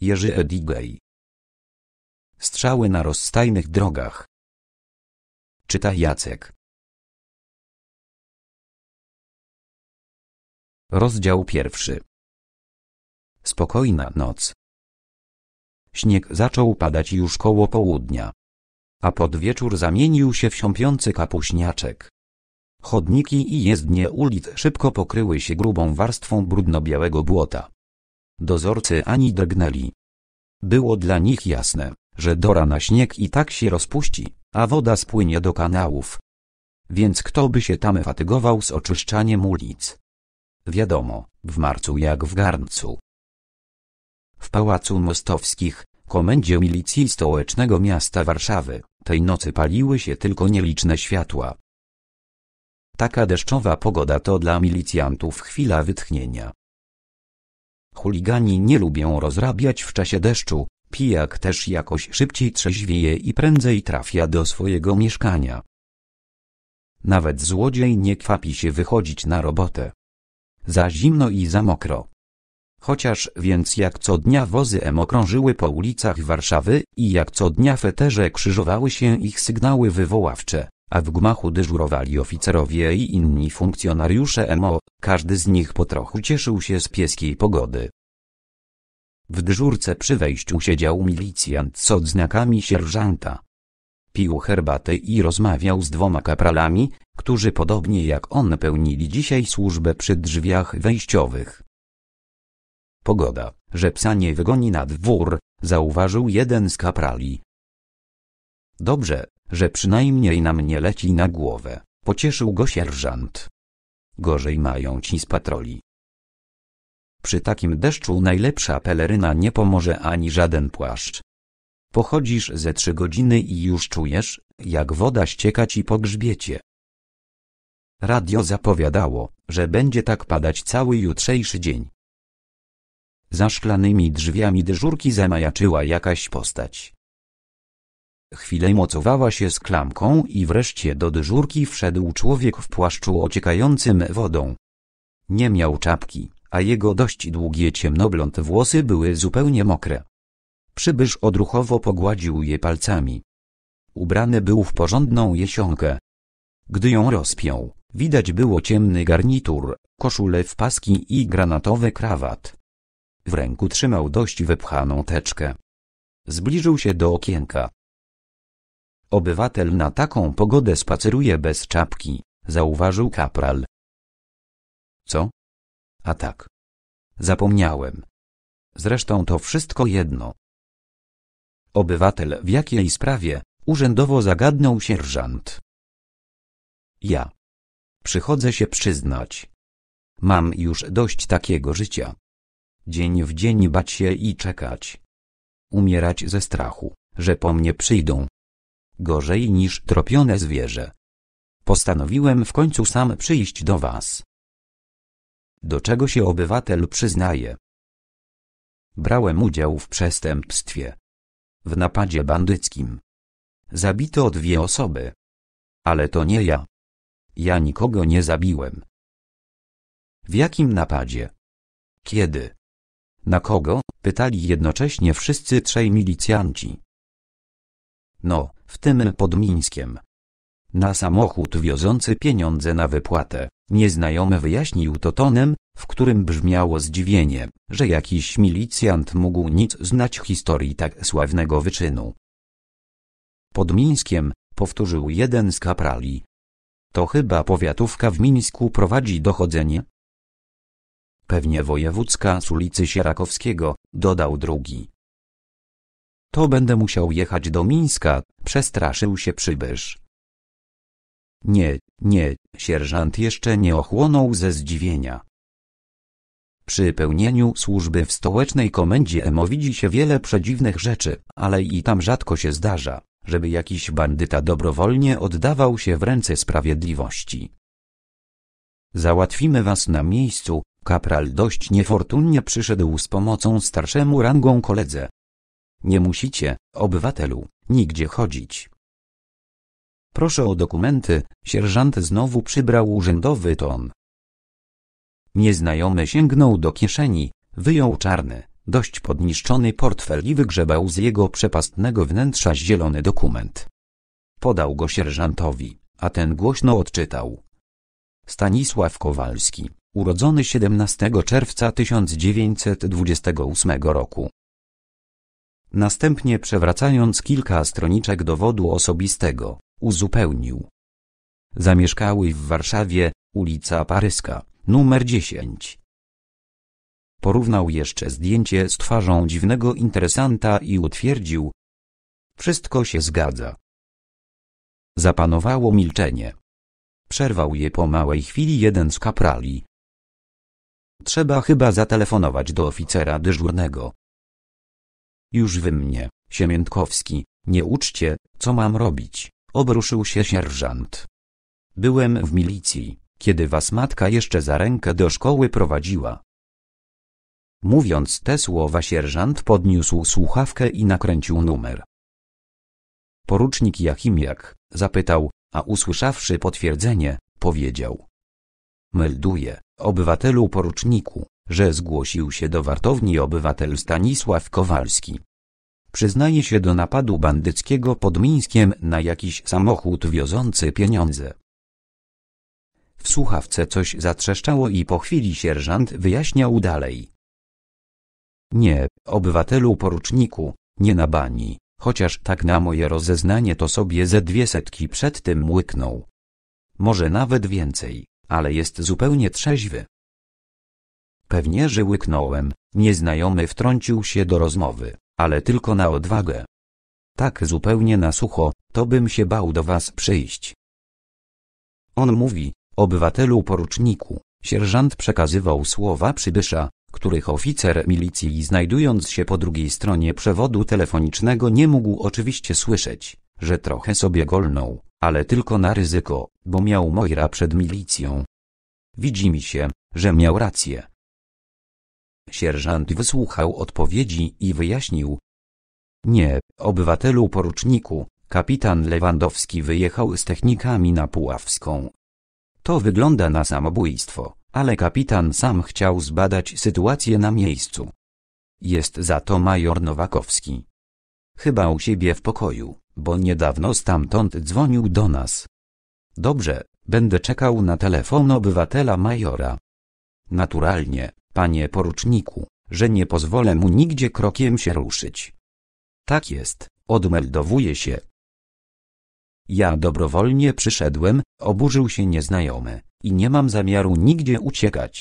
Jerzy Edigej. Strzały na rozstajnych drogach. Czyta Jacek. Rozdział pierwszy. Spokojna noc. Śnieg zaczął padać już koło południa. A pod wieczór zamienił się w siąpiący kapuśniaczek. Chodniki i jezdnie ulic szybko pokryły się grubą warstwą brudno-białego błota. Dozorcy ani drgnęli. Było dla nich jasne, że Dora na śnieg i tak się rozpuści, a woda spłynie do kanałów. Więc kto by się tam fatygował z oczyszczaniem ulic? Wiadomo, w marcu jak w garncu. W Pałacu Mostowskich, komendzie milicji stołecznego miasta Warszawy, tej nocy paliły się tylko nieliczne światła. Taka deszczowa pogoda to dla milicjantów chwila wytchnienia, Chuligani nie lubią rozrabiać w czasie deszczu, pijak też jakoś szybciej trzeźwieje i prędzej trafia do swojego mieszkania. Nawet złodziej nie kwapi się wychodzić na robotę. Za zimno i za mokro. Chociaż więc jak co dnia wozy M okrążyły po ulicach Warszawy i jak co dnia w eterze krzyżowały się ich sygnały wywoławcze, a w gmachu dyżurowali oficerowie i inni funkcjonariusze MO, każdy z nich po trochu cieszył się z pieskiej pogody. W dyżurce przy wejściu siedział milicjant z odznakami sierżanta. Pił herbatę i rozmawiał z dwoma kapralami, którzy podobnie jak on pełnili dzisiaj służbę przy drzwiach wejściowych. Pogoda, że psa nie wygoni na dwór, zauważył jeden z kaprali. Dobrze, że przynajmniej nam nie leci na głowę, pocieszył go sierżant. Gorzej mają ci z patroli. Przy takim deszczu najlepsza peleryna nie pomoże ani żaden płaszcz. Pochodzisz ze trzy godziny i już czujesz, jak woda ścieka ci po grzbiecie. Radio zapowiadało, że będzie tak padać cały jutrzejszy dzień. Za szklanymi drzwiami dyżurki zamajaczyła jakaś postać. Chwilę mocowała się z klamką i wreszcie do dyżurki wszedł człowiek w płaszczu ociekającym wodą. Nie miał czapki a jego dość długie ciemnoblond włosy były zupełnie mokre. Przybysz odruchowo pogładził je palcami. Ubrany był w porządną jesionkę. Gdy ją rozpiął, widać było ciemny garnitur, koszulę w paski i granatowy krawat. W ręku trzymał dość wepchaną teczkę. Zbliżył się do okienka. Obywatel na taką pogodę spaceruje bez czapki, zauważył kapral. Co? A tak. Zapomniałem. Zresztą to wszystko jedno. Obywatel w jakiej sprawie, urzędowo zagadnął sierżant. Ja. Przychodzę się przyznać. Mam już dość takiego życia. Dzień w dzień bać się i czekać. Umierać ze strachu, że po mnie przyjdą. Gorzej niż tropione zwierzę. Postanowiłem w końcu sam przyjść do was do czego się obywatel przyznaje. Brałem udział w przestępstwie. W napadzie bandyckim. Zabito dwie osoby. Ale to nie ja. Ja nikogo nie zabiłem. W jakim napadzie? Kiedy? Na kogo? pytali jednocześnie wszyscy trzej milicjanci. No, w tym pod Mińskiem na samochód wiozący pieniądze na wypłatę. Nieznajomy wyjaśnił to tonem, w którym brzmiało zdziwienie, że jakiś milicjant mógł nic znać historii tak sławnego wyczynu. Pod Mińskiem, powtórzył jeden z kaprali. To chyba powiatówka w Mińsku prowadzi dochodzenie? Pewnie wojewódzka z ulicy Sierakowskiego, dodał drugi. To będę musiał jechać do Mińska, przestraszył się przybysz. Nie, nie, sierżant jeszcze nie ochłonął ze zdziwienia. Przy pełnieniu służby w stołecznej komendzie emowidzi widzi się wiele przedziwnych rzeczy, ale i tam rzadko się zdarza, żeby jakiś bandyta dobrowolnie oddawał się w ręce sprawiedliwości. Załatwimy was na miejscu, kapral dość niefortunnie przyszedł z pomocą starszemu rangą koledze. Nie musicie, obywatelu, nigdzie chodzić. Proszę o dokumenty, sierżant znowu przybrał urzędowy ton. Nieznajomy sięgnął do kieszeni, wyjął czarny, dość podniszczony portfel i wygrzebał z jego przepastnego wnętrza zielony dokument. Podał go sierżantowi, a ten głośno odczytał. Stanisław Kowalski, urodzony 17 czerwca 1928 roku. Następnie przewracając kilka stroniczek dowodu osobistego, uzupełnił. Zamieszkały w Warszawie ulica Paryska, numer 10. Porównał jeszcze zdjęcie z twarzą dziwnego interesanta i utwierdził. Wszystko się zgadza. Zapanowało milczenie. Przerwał je po małej chwili jeden z kaprali. Trzeba chyba zatelefonować do oficera dyżurnego. Już wy mnie, Siemiętkowski, nie uczcie, co mam robić. Obruszył się sierżant. Byłem w milicji, kiedy was matka jeszcze za rękę do szkoły prowadziła. Mówiąc te słowa sierżant podniósł słuchawkę i nakręcił numer. Porucznik Jakimiak zapytał, a usłyszawszy potwierdzenie, powiedział. Melduję, obywatelu poruczniku, że zgłosił się do wartowni obywatel Stanisław Kowalski przyznaje się do napadu bandyckiego pod Mińskiem na jakiś samochód wiozący pieniądze. W słuchawce coś zatrzeszczało i po chwili sierżant wyjaśniał dalej. Nie, obywatelu poruczniku, nie na bani, chociaż tak na moje rozeznanie to sobie ze dwie setki przed tym łyknął. Może nawet więcej, ale jest zupełnie trzeźwy. Pewnie, że łyknąłem, nieznajomy wtrącił się do rozmowy ale tylko na odwagę. Tak zupełnie na sucho, to bym się bał do was przyjść. On mówi, obywatelu poruczniku, sierżant przekazywał słowa przybysza, których oficer milicji znajdując się po drugiej stronie przewodu telefonicznego nie mógł oczywiście słyszeć, że trochę sobie golnął, ale tylko na ryzyko, bo miał Moira przed milicją. Widzi mi się, że miał rację, Sierżant wysłuchał odpowiedzi i wyjaśnił. Nie, obywatelu poruczniku, kapitan Lewandowski wyjechał z technikami na Puławską. To wygląda na samobójstwo, ale kapitan sam chciał zbadać sytuację na miejscu. Jest za to major Nowakowski. Chyba u siebie w pokoju, bo niedawno stamtąd dzwonił do nas. Dobrze, będę czekał na telefon obywatela majora. Naturalnie, panie poruczniku, że nie pozwolę mu nigdzie krokiem się ruszyć. Tak jest, odmeldowuje się. Ja dobrowolnie przyszedłem, oburzył się nieznajomy, i nie mam zamiaru nigdzie uciekać.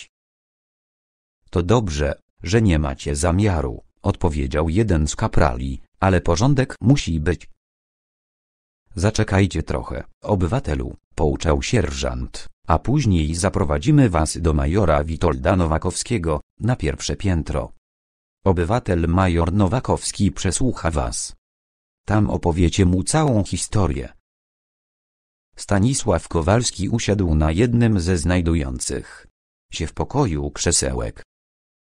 To dobrze, że nie macie zamiaru, odpowiedział jeden z kaprali, ale porządek musi być. Zaczekajcie trochę, obywatelu, pouczał sierżant a później zaprowadzimy was do majora Witolda Nowakowskiego, na pierwsze piętro. Obywatel major Nowakowski przesłucha was. Tam opowiecie mu całą historię. Stanisław Kowalski usiadł na jednym ze znajdujących się w pokoju krzesełek.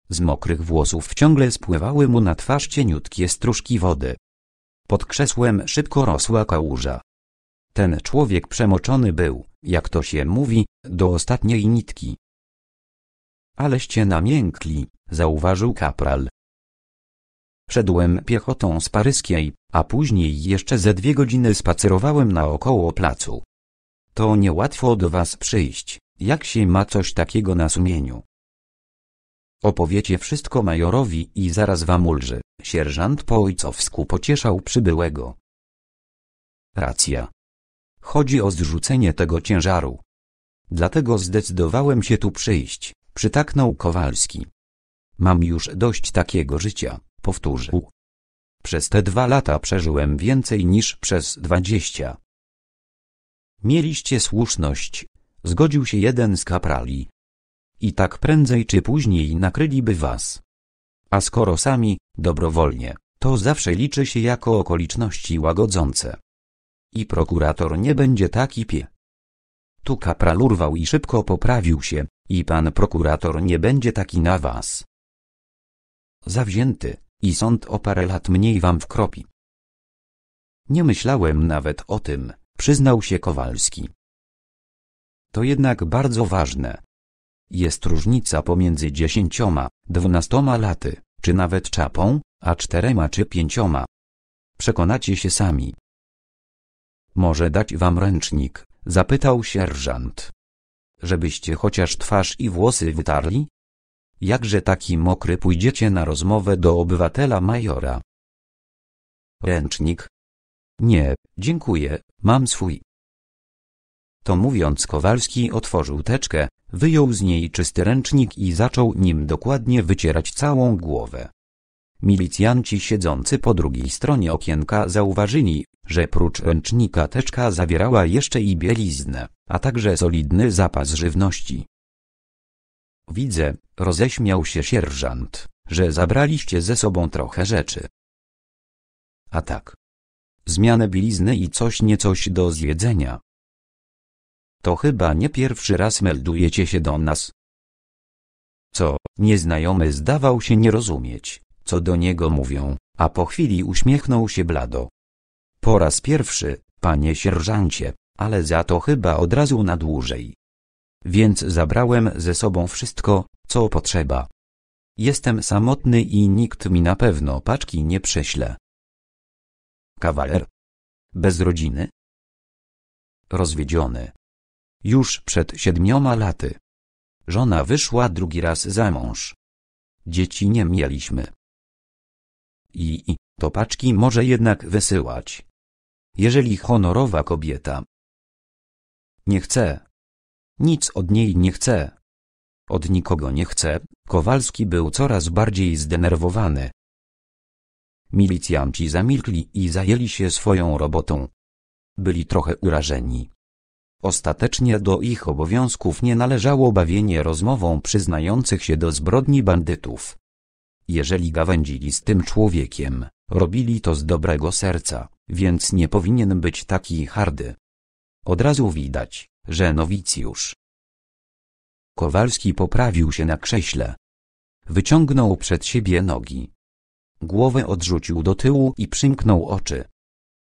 Z mokrych włosów ciągle spływały mu na twarz cieniutkie strużki wody. Pod krzesłem szybko rosła kałuża. Ten człowiek przemoczony był jak to się mówi, do ostatniej nitki. Aleście namiękli, zauważył kapral. Szedłem piechotą z paryskiej, a później jeszcze ze dwie godziny spacerowałem naokoło placu. To niełatwo do was przyjść, jak się ma coś takiego na sumieniu. Opowiecie wszystko majorowi i zaraz wam ulży, sierżant po ojcowsku pocieszał przybyłego. Racja, Chodzi o zrzucenie tego ciężaru. Dlatego zdecydowałem się tu przyjść, przytaknął Kowalski. Mam już dość takiego życia, powtórzył. Przez te dwa lata przeżyłem więcej niż przez dwadzieścia. Mieliście słuszność, zgodził się jeden z kaprali. I tak prędzej czy później nakryliby was. A skoro sami, dobrowolnie, to zawsze liczy się jako okoliczności łagodzące. I prokurator nie będzie taki pie. Tu kapral urwał i szybko poprawił się, i pan prokurator nie będzie taki na was. Zawzięty, i sąd o parę lat mniej wam wkropi. Nie myślałem nawet o tym, przyznał się Kowalski. To jednak bardzo ważne. Jest różnica pomiędzy dziesięcioma, dwunastoma laty, czy nawet czapą, a czterema czy pięcioma. Przekonacie się sami. Może dać wam ręcznik, zapytał sierżant. Żebyście chociaż twarz i włosy wytarli? Jakże taki mokry pójdziecie na rozmowę do obywatela majora? Ręcznik? Nie, dziękuję, mam swój. To mówiąc Kowalski otworzył teczkę, wyjął z niej czysty ręcznik i zaczął nim dokładnie wycierać całą głowę. Milicjanci siedzący po drugiej stronie okienka zauważyli, że prócz ręcznika teczka zawierała jeszcze i bieliznę, a także solidny zapas żywności. Widzę, roześmiał się sierżant, że zabraliście ze sobą trochę rzeczy. A tak. Zmianę bielizny i coś niecoś do zjedzenia. To chyba nie pierwszy raz meldujecie się do nas. Co, nieznajomy zdawał się nie rozumieć, co do niego mówią, a po chwili uśmiechnął się blado. Po raz pierwszy, panie sierżancie, ale za to chyba od razu na dłużej. Więc zabrałem ze sobą wszystko, co potrzeba. Jestem samotny i nikt mi na pewno paczki nie prześle. Kawaler. Bez rodziny? Rozwiedziony. Już przed siedmioma laty. Żona wyszła drugi raz za mąż. Dzieci nie mieliśmy i, i to paczki może jednak wysyłać. Jeżeli honorowa kobieta nie chce, nic od niej nie chce, od nikogo nie chce, Kowalski był coraz bardziej zdenerwowany. Milicjanci zamilkli i zajęli się swoją robotą. Byli trochę urażeni. Ostatecznie do ich obowiązków nie należało bawienie rozmową przyznających się do zbrodni bandytów. Jeżeli gawędzili z tym człowiekiem, robili to z dobrego serca, więc nie powinien być taki hardy. Od razu widać, że nowicjusz. Kowalski poprawił się na krześle. Wyciągnął przed siebie nogi. Głowę odrzucił do tyłu i przymknął oczy.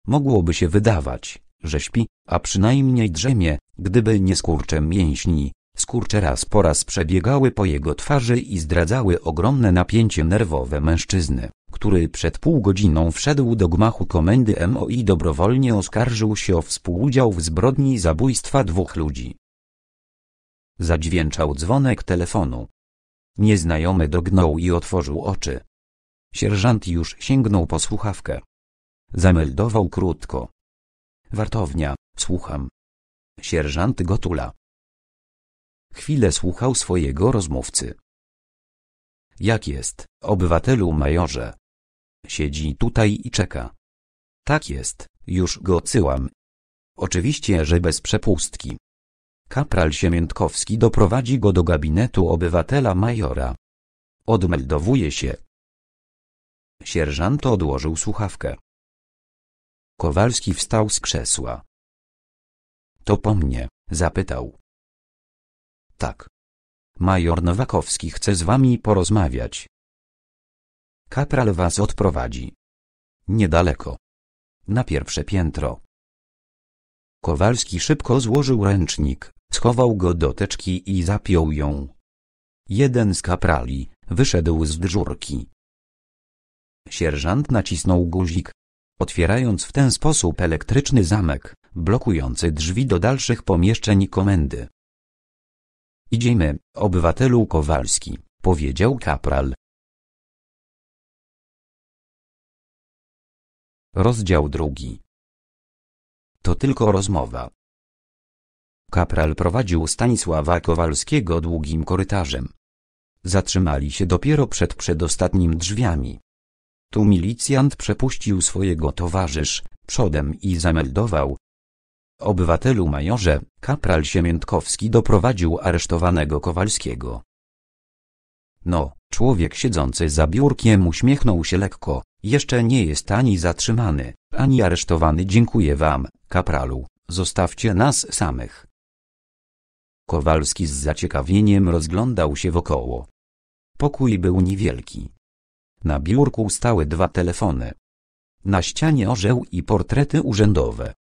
Mogłoby się wydawać, że śpi, a przynajmniej drzemie, gdyby nie skurcze mięśni, Skurcze raz po raz przebiegały po jego twarzy i zdradzały ogromne napięcie nerwowe mężczyzny, który przed pół godziną wszedł do gmachu komendy MO i dobrowolnie oskarżył się o współudział w zbrodni zabójstwa dwóch ludzi. Zadźwięczał dzwonek telefonu. Nieznajomy dognął i otworzył oczy. Sierżant już sięgnął po słuchawkę. Zameldował krótko. Wartownia, słucham. Sierżant Gotula. Chwilę słuchał swojego rozmówcy. Jak jest, obywatelu majorze? Siedzi tutaj i czeka. Tak jest, już go odsyłam. Oczywiście, że bez przepustki. Kapral Siemiętkowski doprowadzi go do gabinetu obywatela majora. Odmeldowuje się. Sierżant odłożył słuchawkę. Kowalski wstał z krzesła. To po mnie, zapytał. Tak. Major Nowakowski chce z wami porozmawiać. Kapral was odprowadzi. Niedaleko. Na pierwsze piętro. Kowalski szybko złożył ręcznik, schował go do teczki i zapiął ją. Jeden z kaprali wyszedł z dyżurki. Sierżant nacisnął guzik, otwierając w ten sposób elektryczny zamek, blokujący drzwi do dalszych pomieszczeń komendy. Idziemy, obywatelu Kowalski, powiedział kapral. Rozdział drugi. To tylko rozmowa. Kapral prowadził Stanisława Kowalskiego długim korytarzem. Zatrzymali się dopiero przed przedostatnim drzwiami. Tu milicjant przepuścił swojego towarzysz, przodem i zameldował, Obywatelu majorze, kapral Siemiętkowski doprowadził aresztowanego Kowalskiego. No, człowiek siedzący za biurkiem uśmiechnął się lekko, jeszcze nie jest ani zatrzymany, ani aresztowany dziękuję wam, kapralu, zostawcie nas samych. Kowalski z zaciekawieniem rozglądał się wokoło. Pokój był niewielki. Na biurku stały dwa telefony. Na ścianie orzeł i portrety urzędowe.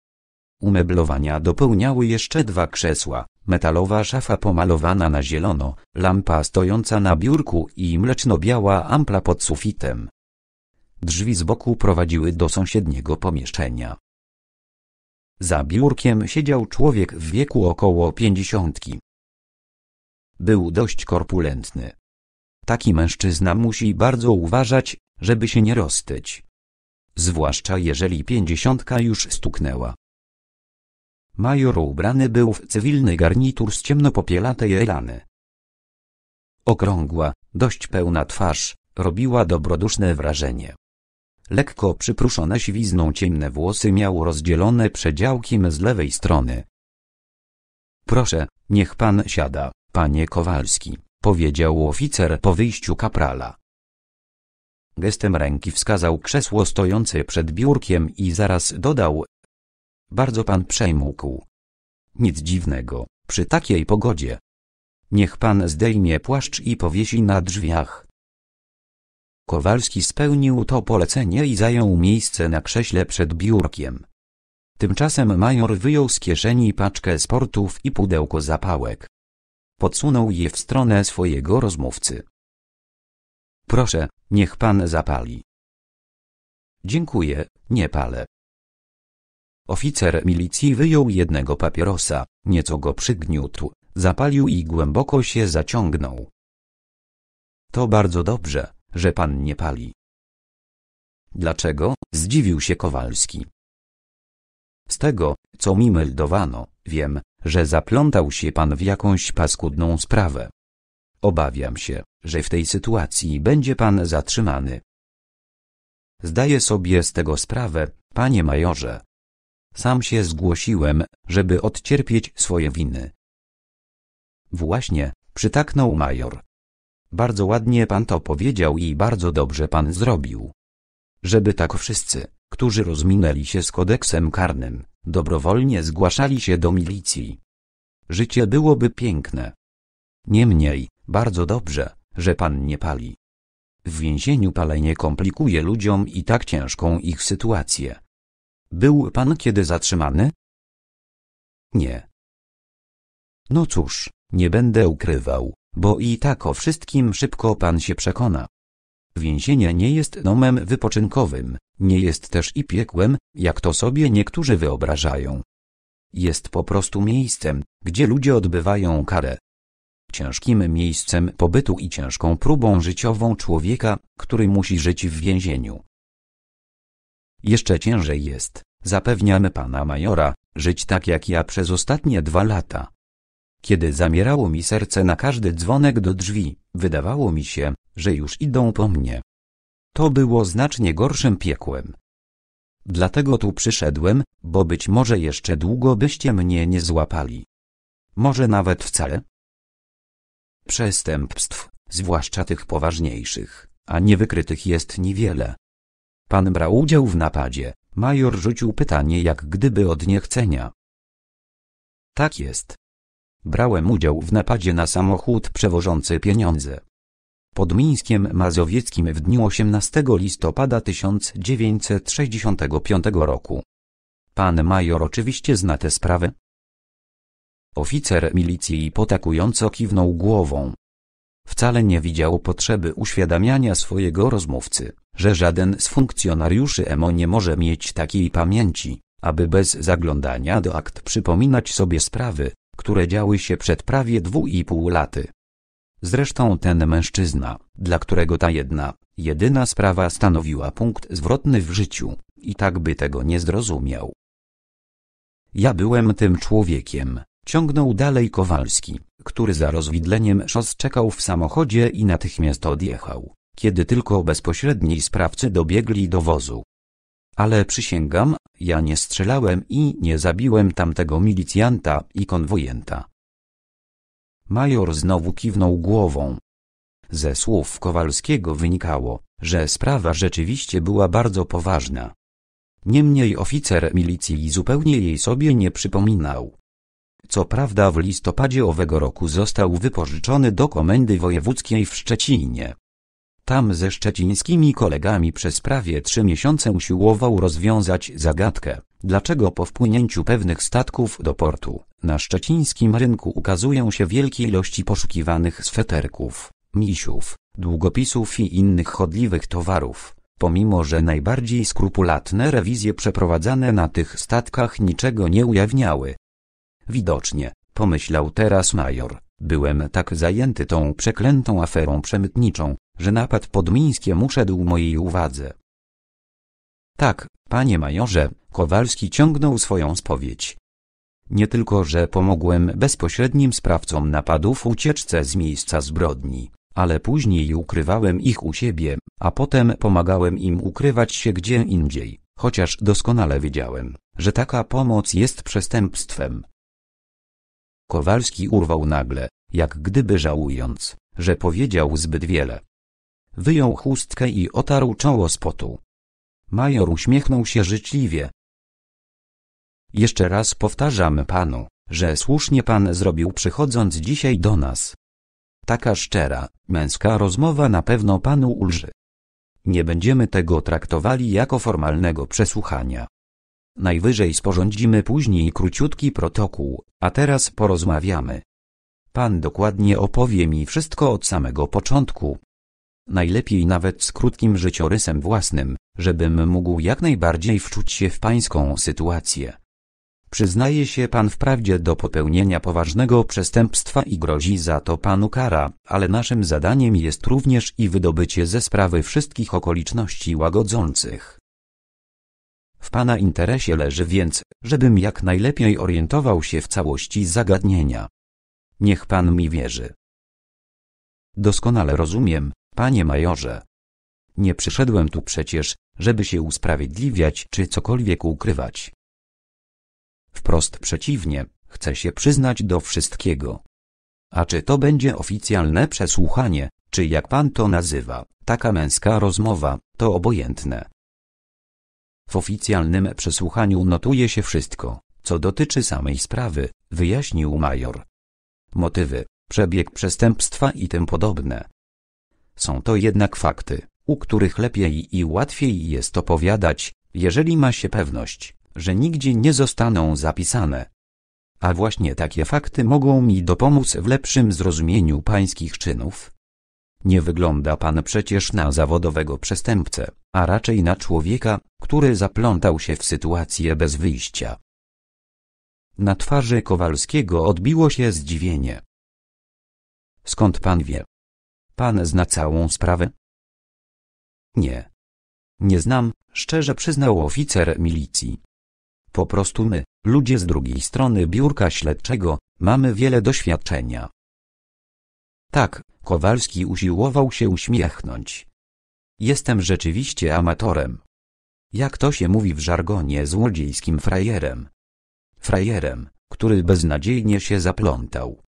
Umeblowania dopełniały jeszcze dwa krzesła, metalowa szafa pomalowana na zielono, lampa stojąca na biurku i mleczno-biała ampla pod sufitem. Drzwi z boku prowadziły do sąsiedniego pomieszczenia. Za biurkiem siedział człowiek w wieku około pięćdziesiątki. Był dość korpulentny. Taki mężczyzna musi bardzo uważać, żeby się nie roztyć. Zwłaszcza jeżeli pięćdziesiątka już stuknęła. Major ubrany był w cywilny garnitur z ciemnopopielatej elany. Okrągła, dość pełna twarz, robiła dobroduszne wrażenie. Lekko przypruszone siwizną ciemne włosy miał rozdzielone przedziałkiem z lewej strony. Proszę, niech pan siada, panie Kowalski, powiedział oficer po wyjściu kaprala. Gestem ręki wskazał krzesło stojące przed biurkiem i zaraz dodał, bardzo pan przejmókł. Nic dziwnego, przy takiej pogodzie. Niech pan zdejmie płaszcz i powiesi na drzwiach. Kowalski spełnił to polecenie i zajął miejsce na krześle przed biurkiem. Tymczasem major wyjął z kieszeni paczkę sportów i pudełko zapałek. Podsunął je w stronę swojego rozmówcy. Proszę, niech pan zapali. Dziękuję, nie palę. Oficer milicji wyjął jednego papierosa, nieco go przygniótł, zapalił i głęboko się zaciągnął. To bardzo dobrze, że pan nie pali. Dlaczego? zdziwił się Kowalski. Z tego, co mi meldowano, wiem, że zaplątał się pan w jakąś paskudną sprawę. Obawiam się, że w tej sytuacji będzie pan zatrzymany. Zdaję sobie z tego sprawę, panie majorze, sam się zgłosiłem, żeby odcierpieć swoje winy. Właśnie, przytaknął major. Bardzo ładnie pan to powiedział i bardzo dobrze pan zrobił. Żeby tak wszyscy, którzy rozminęli się z kodeksem karnym, dobrowolnie zgłaszali się do milicji. Życie byłoby piękne. Niemniej, bardzo dobrze, że pan nie pali. W więzieniu palenie komplikuje ludziom i tak ciężką ich sytuację. Był pan kiedy zatrzymany? Nie. No cóż, nie będę ukrywał, bo i tak o wszystkim szybko pan się przekona. Więzienie nie jest domem wypoczynkowym, nie jest też i piekłem, jak to sobie niektórzy wyobrażają. Jest po prostu miejscem, gdzie ludzie odbywają karę. Ciężkim miejscem pobytu i ciężką próbą życiową człowieka, który musi żyć w więzieniu. Jeszcze ciężej jest, zapewniamy pana majora, żyć tak jak ja przez ostatnie dwa lata. Kiedy zamierało mi serce na każdy dzwonek do drzwi, wydawało mi się, że już idą po mnie. To było znacznie gorszym piekłem. Dlatego tu przyszedłem, bo być może jeszcze długo byście mnie nie złapali. Może nawet wcale. Przestępstw, zwłaszcza tych poważniejszych, a niewykrytych jest niewiele. Pan brał udział w napadzie. Major rzucił pytanie jak gdyby od niechcenia. Tak jest. Brałem udział w napadzie na samochód przewożący pieniądze. Pod Mińskiem Mazowieckim w dniu 18 listopada 1965 roku. Pan major oczywiście zna tę sprawę? Oficer milicji potakująco kiwnął głową. Wcale nie widział potrzeby uświadamiania swojego rozmówcy, że żaden z funkcjonariuszy EMO nie może mieć takiej pamięci, aby bez zaglądania do akt przypominać sobie sprawy, które działy się przed prawie dwu i pół laty. Zresztą ten mężczyzna, dla którego ta jedna, jedyna sprawa stanowiła punkt zwrotny w życiu, i tak by tego nie zrozumiał. Ja byłem tym człowiekiem, Ciągnął dalej Kowalski, który za rozwidleniem szos czekał w samochodzie i natychmiast odjechał, kiedy tylko bezpośredni sprawcy dobiegli do wozu. Ale przysięgam, ja nie strzelałem i nie zabiłem tamtego milicjanta i konwojenta. Major znowu kiwnął głową. Ze słów Kowalskiego wynikało, że sprawa rzeczywiście była bardzo poważna. Niemniej oficer milicji zupełnie jej sobie nie przypominał. Co prawda w listopadzie owego roku został wypożyczony do Komendy Wojewódzkiej w Szczecinie. Tam ze szczecińskimi kolegami przez prawie trzy miesiące usiłował rozwiązać zagadkę, dlaczego po wpłynięciu pewnych statków do portu, na szczecińskim rynku ukazują się wielkie ilości poszukiwanych sweterków, misiów, długopisów i innych chodliwych towarów, pomimo że najbardziej skrupulatne rewizje przeprowadzane na tych statkach niczego nie ujawniały. Widocznie, pomyślał teraz major, byłem tak zajęty tą przeklętą aferą przemytniczą, że napad pod Mińskiem uszedł mojej uwadze. Tak, panie majorze, Kowalski ciągnął swoją spowiedź. Nie tylko, że pomogłem bezpośrednim sprawcom napadów ucieczce z miejsca zbrodni, ale później ukrywałem ich u siebie, a potem pomagałem im ukrywać się gdzie indziej, chociaż doskonale wiedziałem, że taka pomoc jest przestępstwem, Kowalski urwał nagle, jak gdyby żałując, że powiedział zbyt wiele. Wyjął chustkę i otarł czoło z potu. Major uśmiechnął się życzliwie. Jeszcze raz powtarzam panu, że słusznie pan zrobił przychodząc dzisiaj do nas. Taka szczera, męska rozmowa na pewno panu ulży. Nie będziemy tego traktowali jako formalnego przesłuchania. Najwyżej sporządzimy później króciutki protokół, a teraz porozmawiamy. Pan dokładnie opowie mi wszystko od samego początku. Najlepiej nawet z krótkim życiorysem własnym, żebym mógł jak najbardziej wczuć się w pańską sytuację. Przyznaje się pan wprawdzie do popełnienia poważnego przestępstwa i grozi za to panu kara, ale naszym zadaniem jest również i wydobycie ze sprawy wszystkich okoliczności łagodzących. W Pana interesie leży więc, żebym jak najlepiej orientował się w całości zagadnienia. Niech Pan mi wierzy. Doskonale rozumiem, Panie Majorze. Nie przyszedłem tu przecież, żeby się usprawiedliwiać czy cokolwiek ukrywać. Wprost przeciwnie, chcę się przyznać do wszystkiego. A czy to będzie oficjalne przesłuchanie, czy jak pan to nazywa, taka męska rozmowa, to obojętne. W oficjalnym przesłuchaniu notuje się wszystko, co dotyczy samej sprawy, wyjaśnił major. Motywy, przebieg przestępstwa i tym podobne. Są to jednak fakty, u których lepiej i łatwiej jest opowiadać, jeżeli ma się pewność, że nigdzie nie zostaną zapisane. A właśnie takie fakty mogą mi dopomóc w lepszym zrozumieniu pańskich czynów, nie wygląda pan przecież na zawodowego przestępcę, a raczej na człowieka, który zaplątał się w sytuację bez wyjścia. Na twarzy Kowalskiego odbiło się zdziwienie. Skąd pan wie? Pan zna całą sprawę? Nie. Nie znam, szczerze przyznał oficer milicji. Po prostu my, ludzie z drugiej strony biurka śledczego, mamy wiele doświadczenia. Tak, Kowalski usiłował się uśmiechnąć. Jestem rzeczywiście amatorem. Jak to się mówi w żargonie złodziejskim frajerem. Frajerem, który beznadziejnie się zaplątał.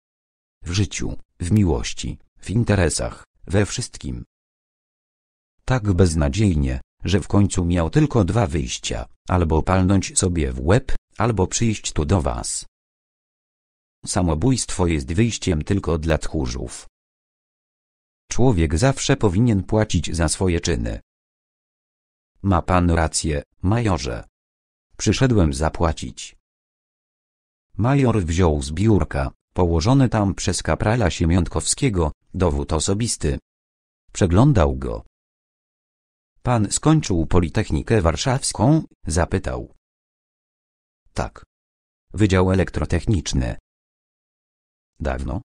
W życiu, w miłości, w interesach, we wszystkim. Tak beznadziejnie, że w końcu miał tylko dwa wyjścia, albo palnąć sobie w łeb, albo przyjść tu do was. Samobójstwo jest wyjściem tylko dla tchórzów. Człowiek zawsze powinien płacić za swoje czyny. Ma pan rację, majorze. Przyszedłem zapłacić. Major wziął z biurka, położone tam przez kaprala Siemiątkowskiego, dowód osobisty. Przeglądał go. Pan skończył Politechnikę Warszawską? Zapytał. Tak. Wydział Elektrotechniczny. Dawno?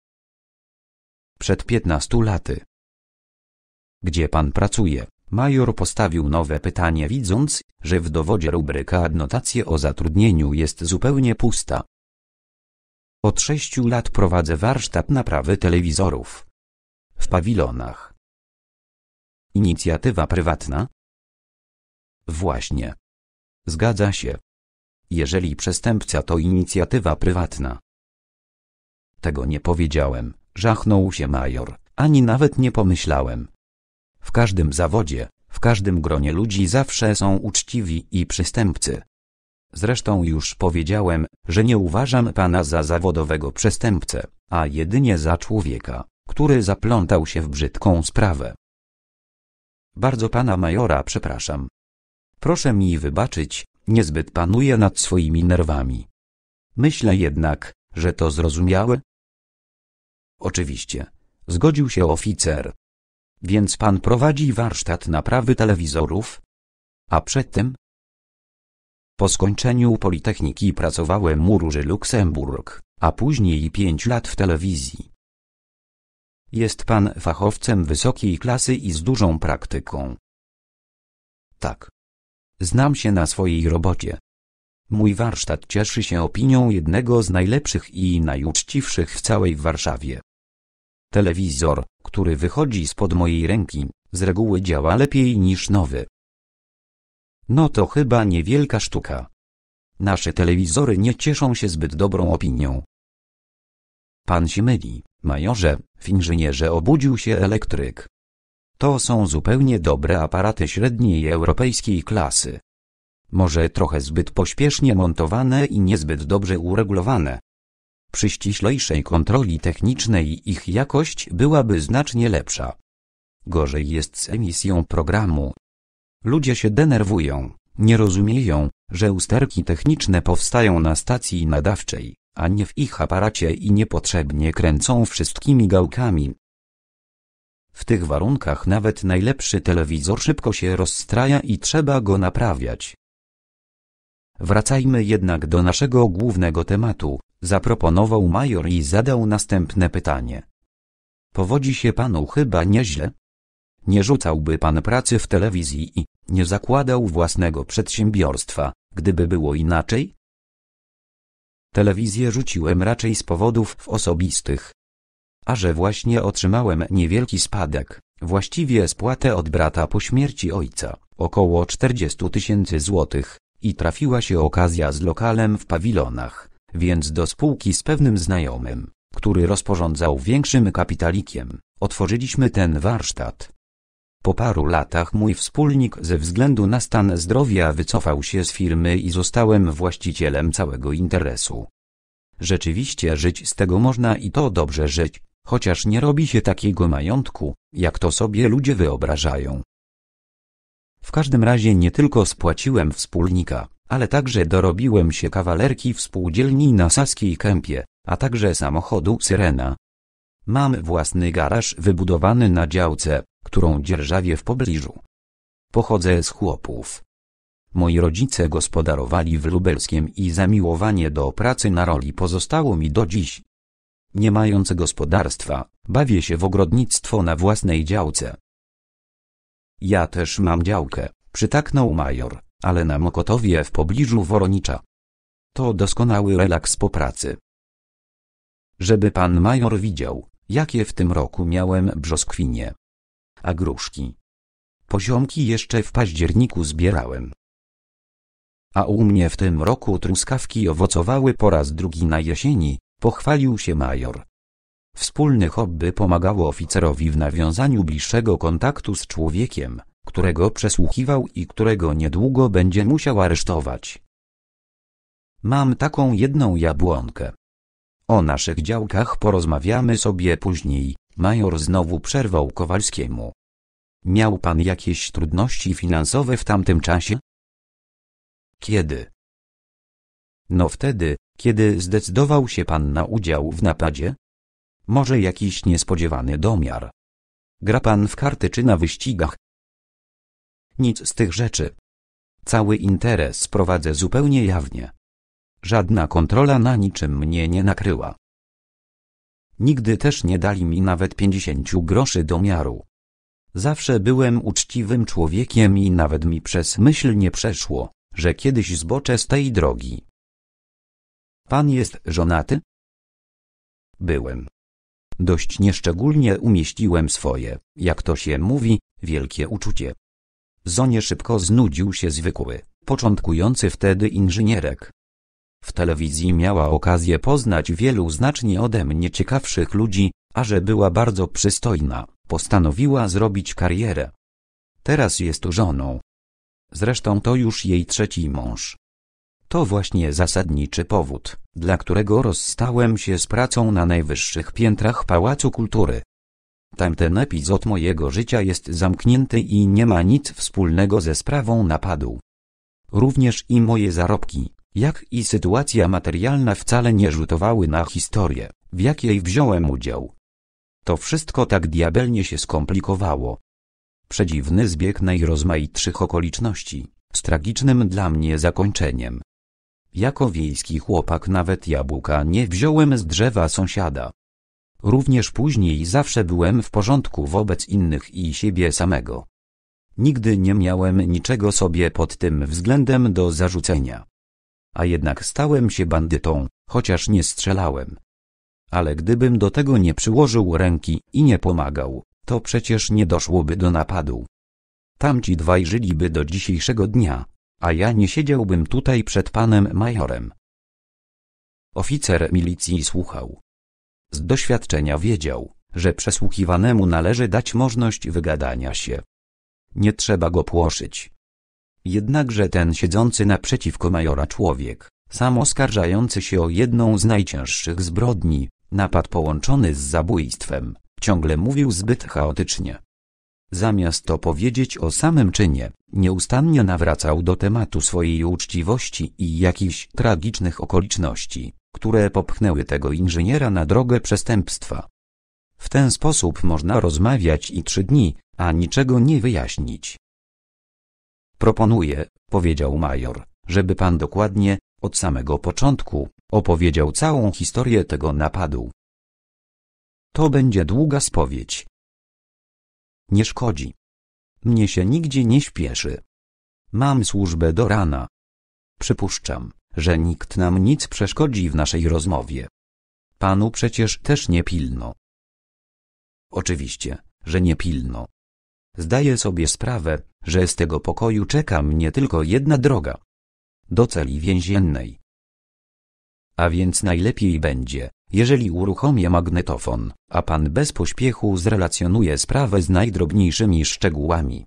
Przed piętnastu laty. Gdzie pan pracuje? Major postawił nowe pytanie widząc, że w dowodzie rubryka adnotacje o zatrudnieniu jest zupełnie pusta. Od sześciu lat prowadzę warsztat naprawy telewizorów. W pawilonach. Inicjatywa prywatna? Właśnie. Zgadza się. Jeżeli przestępca to inicjatywa prywatna, tego nie powiedziałem, żachnął się major, ani nawet nie pomyślałem. W każdym zawodzie, w każdym gronie ludzi zawsze są uczciwi i przystępcy. Zresztą już powiedziałem, że nie uważam pana za zawodowego przestępcę, a jedynie za człowieka, który zaplątał się w brzydką sprawę. Bardzo pana majora przepraszam. Proszę mi wybaczyć, niezbyt panuję nad swoimi nerwami. Myślę jednak, że to zrozumiałe, Oczywiście, zgodził się oficer. Więc pan prowadzi warsztat naprawy telewizorów? A przedtem? Po skończeniu Politechniki pracowałem u Róży Luksemburg, a później pięć lat w telewizji. Jest pan fachowcem wysokiej klasy i z dużą praktyką. Tak. Znam się na swojej robocie. Mój warsztat cieszy się opinią jednego z najlepszych i najuczciwszych w całej Warszawie. Telewizor, który wychodzi spod mojej ręki, z reguły działa lepiej niż nowy. No to chyba niewielka sztuka. Nasze telewizory nie cieszą się zbyt dobrą opinią. Pan się myli, majorze, w inżynierze obudził się elektryk. To są zupełnie dobre aparaty średniej europejskiej klasy. Może trochę zbyt pośpiesznie montowane i niezbyt dobrze uregulowane, przy ściślejszej kontroli technicznej ich jakość byłaby znacznie lepsza. Gorzej jest z emisją programu. Ludzie się denerwują, nie rozumieją, że usterki techniczne powstają na stacji nadawczej, a nie w ich aparacie i niepotrzebnie kręcą wszystkimi gałkami. W tych warunkach nawet najlepszy telewizor szybko się rozstraja i trzeba go naprawiać. Wracajmy jednak do naszego głównego tematu, zaproponował major i zadał następne pytanie. Powodzi się panu chyba nieźle? Nie rzucałby pan pracy w telewizji i nie zakładał własnego przedsiębiorstwa, gdyby było inaczej? Telewizję rzuciłem raczej z powodów osobistych. A że właśnie otrzymałem niewielki spadek, właściwie spłatę od brata po śmierci ojca, około 40 tysięcy złotych, i trafiła się okazja z lokalem w pawilonach, więc do spółki z pewnym znajomym, który rozporządzał większym kapitalikiem, otworzyliśmy ten warsztat. Po paru latach mój wspólnik ze względu na stan zdrowia wycofał się z firmy i zostałem właścicielem całego interesu. Rzeczywiście żyć z tego można i to dobrze żyć, chociaż nie robi się takiego majątku, jak to sobie ludzie wyobrażają. W każdym razie nie tylko spłaciłem wspólnika, ale także dorobiłem się kawalerki współdzielni na Saskiej Kępie, a także samochodu Syrena. Mam własny garaż wybudowany na działce, którą dzierżawię w pobliżu. Pochodzę z chłopów. Moi rodzice gospodarowali w Lubelskiem i zamiłowanie do pracy na roli pozostało mi do dziś. Nie mając gospodarstwa, bawię się w ogrodnictwo na własnej działce. Ja też mam działkę, przytaknął major, ale na Mokotowie w pobliżu Woronicza. To doskonały relaks po pracy. Żeby pan major widział, jakie w tym roku miałem brzoskwinie. A gruszki. Poziomki jeszcze w październiku zbierałem. A u mnie w tym roku truskawki owocowały po raz drugi na jesieni, pochwalił się major. Wspólne hobby pomagało oficerowi w nawiązaniu bliższego kontaktu z człowiekiem, którego przesłuchiwał i którego niedługo będzie musiał aresztować. Mam taką jedną jabłonkę. O naszych działkach porozmawiamy sobie później, major znowu przerwał Kowalskiemu. Miał pan jakieś trudności finansowe w tamtym czasie? Kiedy? No wtedy, kiedy zdecydował się pan na udział w napadzie? Może jakiś niespodziewany domiar. Gra pan w karty czy na wyścigach? Nic z tych rzeczy. Cały interes prowadzę zupełnie jawnie. Żadna kontrola na niczym mnie nie nakryła. Nigdy też nie dali mi nawet pięćdziesięciu groszy domiaru. Zawsze byłem uczciwym człowiekiem i nawet mi przez myśl nie przeszło, że kiedyś zboczę z tej drogi. Pan jest żonaty? Byłem. Dość nieszczególnie umieściłem swoje, jak to się mówi, wielkie uczucie. Zonie szybko znudził się zwykły, początkujący wtedy inżynierek. W telewizji miała okazję poznać wielu znacznie ode mnie ciekawszych ludzi, a że była bardzo przystojna, postanowiła zrobić karierę. Teraz jest żoną. Zresztą to już jej trzeci mąż. To właśnie zasadniczy powód, dla którego rozstałem się z pracą na najwyższych piętrach Pałacu Kultury. Tamten epizod mojego życia jest zamknięty i nie ma nic wspólnego ze sprawą napadu. Również i moje zarobki, jak i sytuacja materialna wcale nie rzutowały na historię, w jakiej wziąłem udział. To wszystko tak diabelnie się skomplikowało. Przedziwny zbieg najrozmaitszych okoliczności, z tragicznym dla mnie zakończeniem. Jako wiejski chłopak nawet jabłka nie wziąłem z drzewa sąsiada. Również później zawsze byłem w porządku wobec innych i siebie samego. Nigdy nie miałem niczego sobie pod tym względem do zarzucenia. A jednak stałem się bandytą, chociaż nie strzelałem. Ale gdybym do tego nie przyłożył ręki i nie pomagał, to przecież nie doszłoby do napadu. Tamci dwaj żyliby do dzisiejszego dnia, a ja nie siedziałbym tutaj przed panem majorem. Oficer milicji słuchał. Z doświadczenia wiedział, że przesłuchiwanemu należy dać możliwość wygadania się. Nie trzeba go płoszyć. Jednakże ten siedzący naprzeciwko majora człowiek, sam oskarżający się o jedną z najcięższych zbrodni, napad połączony z zabójstwem, ciągle mówił zbyt chaotycznie. Zamiast to powiedzieć o samym czynie, nieustannie nawracał do tematu swojej uczciwości i jakichś tragicznych okoliczności, które popchnęły tego inżyniera na drogę przestępstwa. W ten sposób można rozmawiać i trzy dni, a niczego nie wyjaśnić. Proponuję, powiedział major, żeby pan dokładnie, od samego początku, opowiedział całą historię tego napadu. To będzie długa spowiedź, nie szkodzi. Mnie się nigdzie nie śpieszy. Mam służbę do rana. Przypuszczam, że nikt nam nic przeszkodzi w naszej rozmowie. Panu przecież też nie pilno. Oczywiście, że nie pilno. Zdaję sobie sprawę, że z tego pokoju czeka mnie tylko jedna droga. Do celi więziennej. A więc najlepiej będzie, jeżeli uruchomię magnetofon, a pan bez pośpiechu zrelacjonuje sprawę z najdrobniejszymi szczegółami.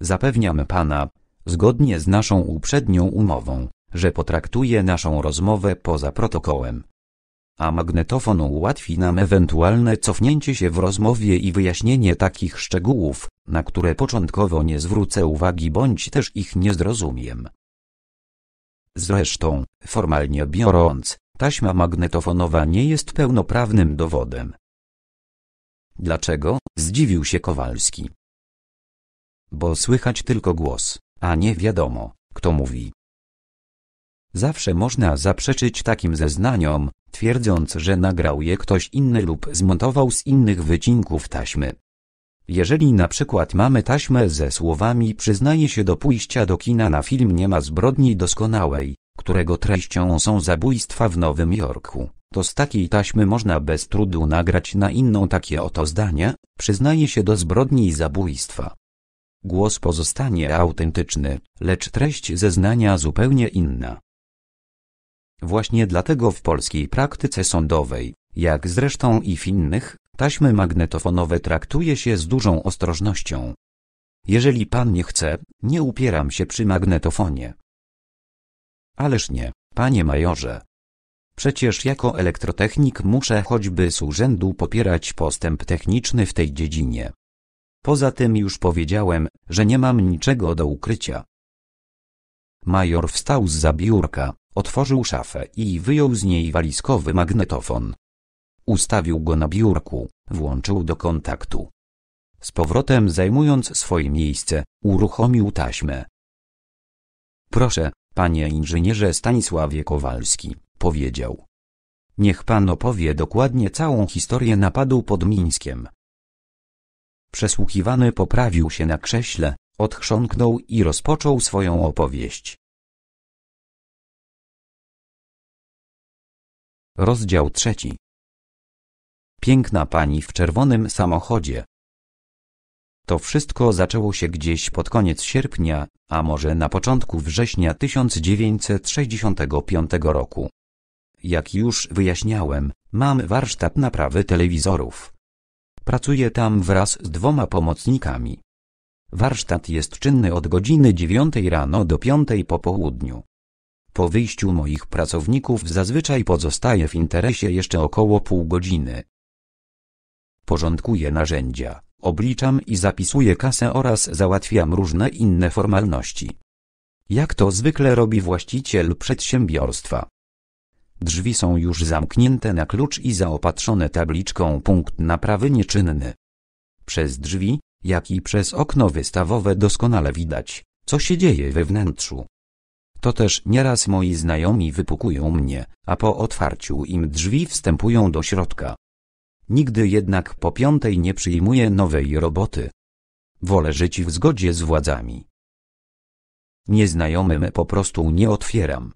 Zapewniam pana, zgodnie z naszą uprzednią umową, że potraktuje naszą rozmowę poza protokołem. A magnetofon ułatwi nam ewentualne cofnięcie się w rozmowie i wyjaśnienie takich szczegółów, na które początkowo nie zwrócę uwagi bądź też ich nie zrozumiem. Zresztą, formalnie biorąc, Taśma magnetofonowa nie jest pełnoprawnym dowodem. Dlaczego? Zdziwił się Kowalski. Bo słychać tylko głos, a nie wiadomo, kto mówi. Zawsze można zaprzeczyć takim zeznaniom, twierdząc, że nagrał je ktoś inny lub zmontował z innych wycinków taśmy. Jeżeli na przykład mamy taśmę ze słowami przyznaje się do pójścia do kina na film nie ma zbrodni doskonałej, którego treścią są zabójstwa w Nowym Jorku, to z takiej taśmy można bez trudu nagrać na inną takie oto zdanie: przyznaje się do zbrodni i zabójstwa. Głos pozostanie autentyczny, lecz treść zeznania zupełnie inna. Właśnie dlatego w polskiej praktyce sądowej, jak zresztą i w innych, taśmy magnetofonowe traktuje się z dużą ostrożnością. Jeżeli pan nie chce, nie upieram się przy magnetofonie, Ależ nie, panie majorze. Przecież jako elektrotechnik muszę choćby z urzędu popierać postęp techniczny w tej dziedzinie. Poza tym już powiedziałem, że nie mam niczego do ukrycia. Major wstał z biurka, otworzył szafę i wyjął z niej walizkowy magnetofon. Ustawił go na biurku, włączył do kontaktu. Z powrotem zajmując swoje miejsce, uruchomił taśmę. Proszę, Panie inżynierze Stanisławie Kowalski, powiedział. Niech pan opowie dokładnie całą historię napadu pod Mińskiem. Przesłuchiwany poprawił się na krześle, odchrząknął i rozpoczął swoją opowieść. Rozdział trzeci. Piękna pani w czerwonym samochodzie, to wszystko zaczęło się gdzieś pod koniec sierpnia, a może na początku września 1965 roku. Jak już wyjaśniałem, mam warsztat naprawy telewizorów. Pracuję tam wraz z dwoma pomocnikami. Warsztat jest czynny od godziny 9 rano do 5 po południu. Po wyjściu moich pracowników zazwyczaj pozostaje w interesie jeszcze około pół godziny. Porządkuję narzędzia Obliczam i zapisuję kasę oraz załatwiam różne inne formalności. Jak to zwykle robi właściciel przedsiębiorstwa. Drzwi są już zamknięte na klucz i zaopatrzone tabliczką punkt naprawy nieczynny. Przez drzwi, jak i przez okno wystawowe doskonale widać, co się dzieje we wnętrzu. To też nieraz moi znajomi wypukują mnie, a po otwarciu im drzwi wstępują do środka. Nigdy jednak po piątej nie przyjmuję nowej roboty. Wolę żyć w zgodzie z władzami. Nieznajomym po prostu nie otwieram.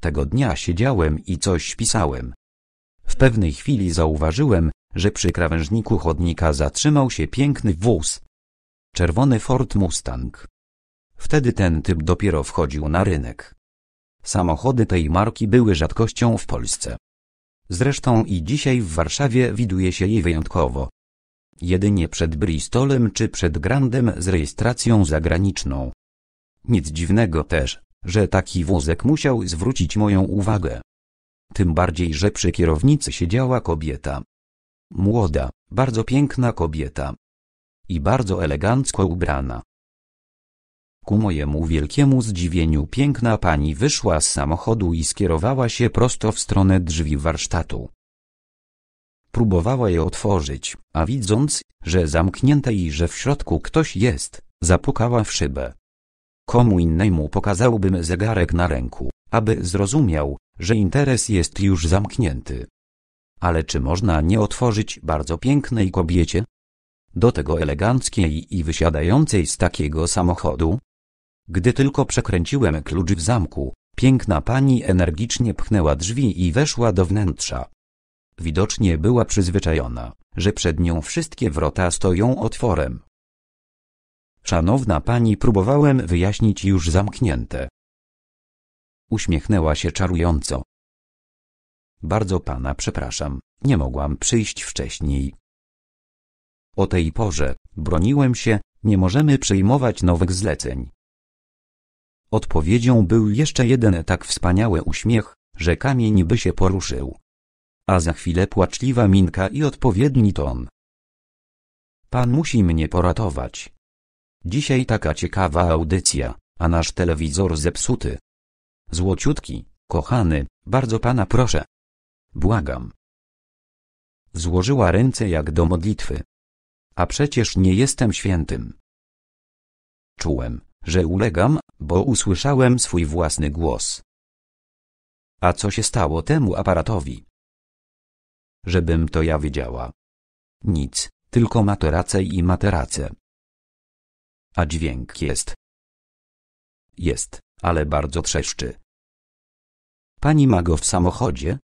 Tego dnia siedziałem i coś pisałem. W pewnej chwili zauważyłem, że przy krawężniku chodnika zatrzymał się piękny wóz. Czerwony Ford Mustang. Wtedy ten typ dopiero wchodził na rynek. Samochody tej marki były rzadkością w Polsce. Zresztą i dzisiaj w Warszawie widuje się jej wyjątkowo. Jedynie przed Bristolem czy przed Grandem z rejestracją zagraniczną. Nic dziwnego też, że taki wózek musiał zwrócić moją uwagę. Tym bardziej, że przy kierownicy siedziała kobieta. Młoda, bardzo piękna kobieta. I bardzo elegancko ubrana. Ku mojemu wielkiemu zdziwieniu piękna pani wyszła z samochodu i skierowała się prosto w stronę drzwi warsztatu. Próbowała je otworzyć, a widząc, że zamknięte i że w środku ktoś jest, zapukała w szybę. Komu innemu pokazałbym zegarek na ręku, aby zrozumiał, że interes jest już zamknięty. Ale czy można nie otworzyć bardzo pięknej kobiecie? Do tego eleganckiej i wysiadającej z takiego samochodu? Gdy tylko przekręciłem klucz w zamku, piękna pani energicznie pchnęła drzwi i weszła do wnętrza. Widocznie była przyzwyczajona, że przed nią wszystkie wrota stoją otworem. Szanowna pani próbowałem wyjaśnić już zamknięte. Uśmiechnęła się czarująco. Bardzo pana przepraszam, nie mogłam przyjść wcześniej. O tej porze, broniłem się, nie możemy przyjmować nowych zleceń. Odpowiedzią był jeszcze jeden tak wspaniały uśmiech, że kamień by się poruszył. A za chwilę płaczliwa minka i odpowiedni ton. Pan musi mnie poratować. Dzisiaj taka ciekawa audycja, a nasz telewizor zepsuty. Złociutki, kochany, bardzo pana proszę. Błagam. Złożyła ręce jak do modlitwy. A przecież nie jestem świętym. Czułem, że ulegam, bo usłyszałem swój własny głos. A co się stało temu aparatowi? Żebym to ja wiedziała. Nic, tylko materace i materace. A dźwięk jest. Jest, ale bardzo trzeszczy. Pani ma go w samochodzie?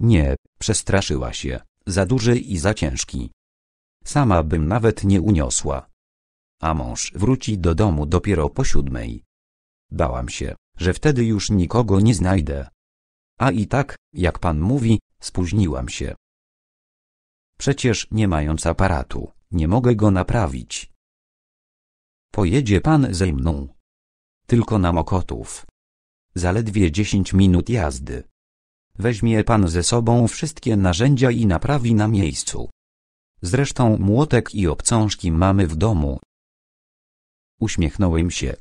Nie, przestraszyła się, za duży i za ciężki. Sama bym nawet nie uniosła a mąż wróci do domu dopiero po siódmej. Bałam się, że wtedy już nikogo nie znajdę. A i tak, jak pan mówi, spóźniłam się. Przecież nie mając aparatu, nie mogę go naprawić. Pojedzie pan ze mną. Tylko na Mokotów. Zaledwie dziesięć minut jazdy. Weźmie pan ze sobą wszystkie narzędzia i naprawi na miejscu. Zresztą młotek i obcążki mamy w domu, Uśmiechnąłem się.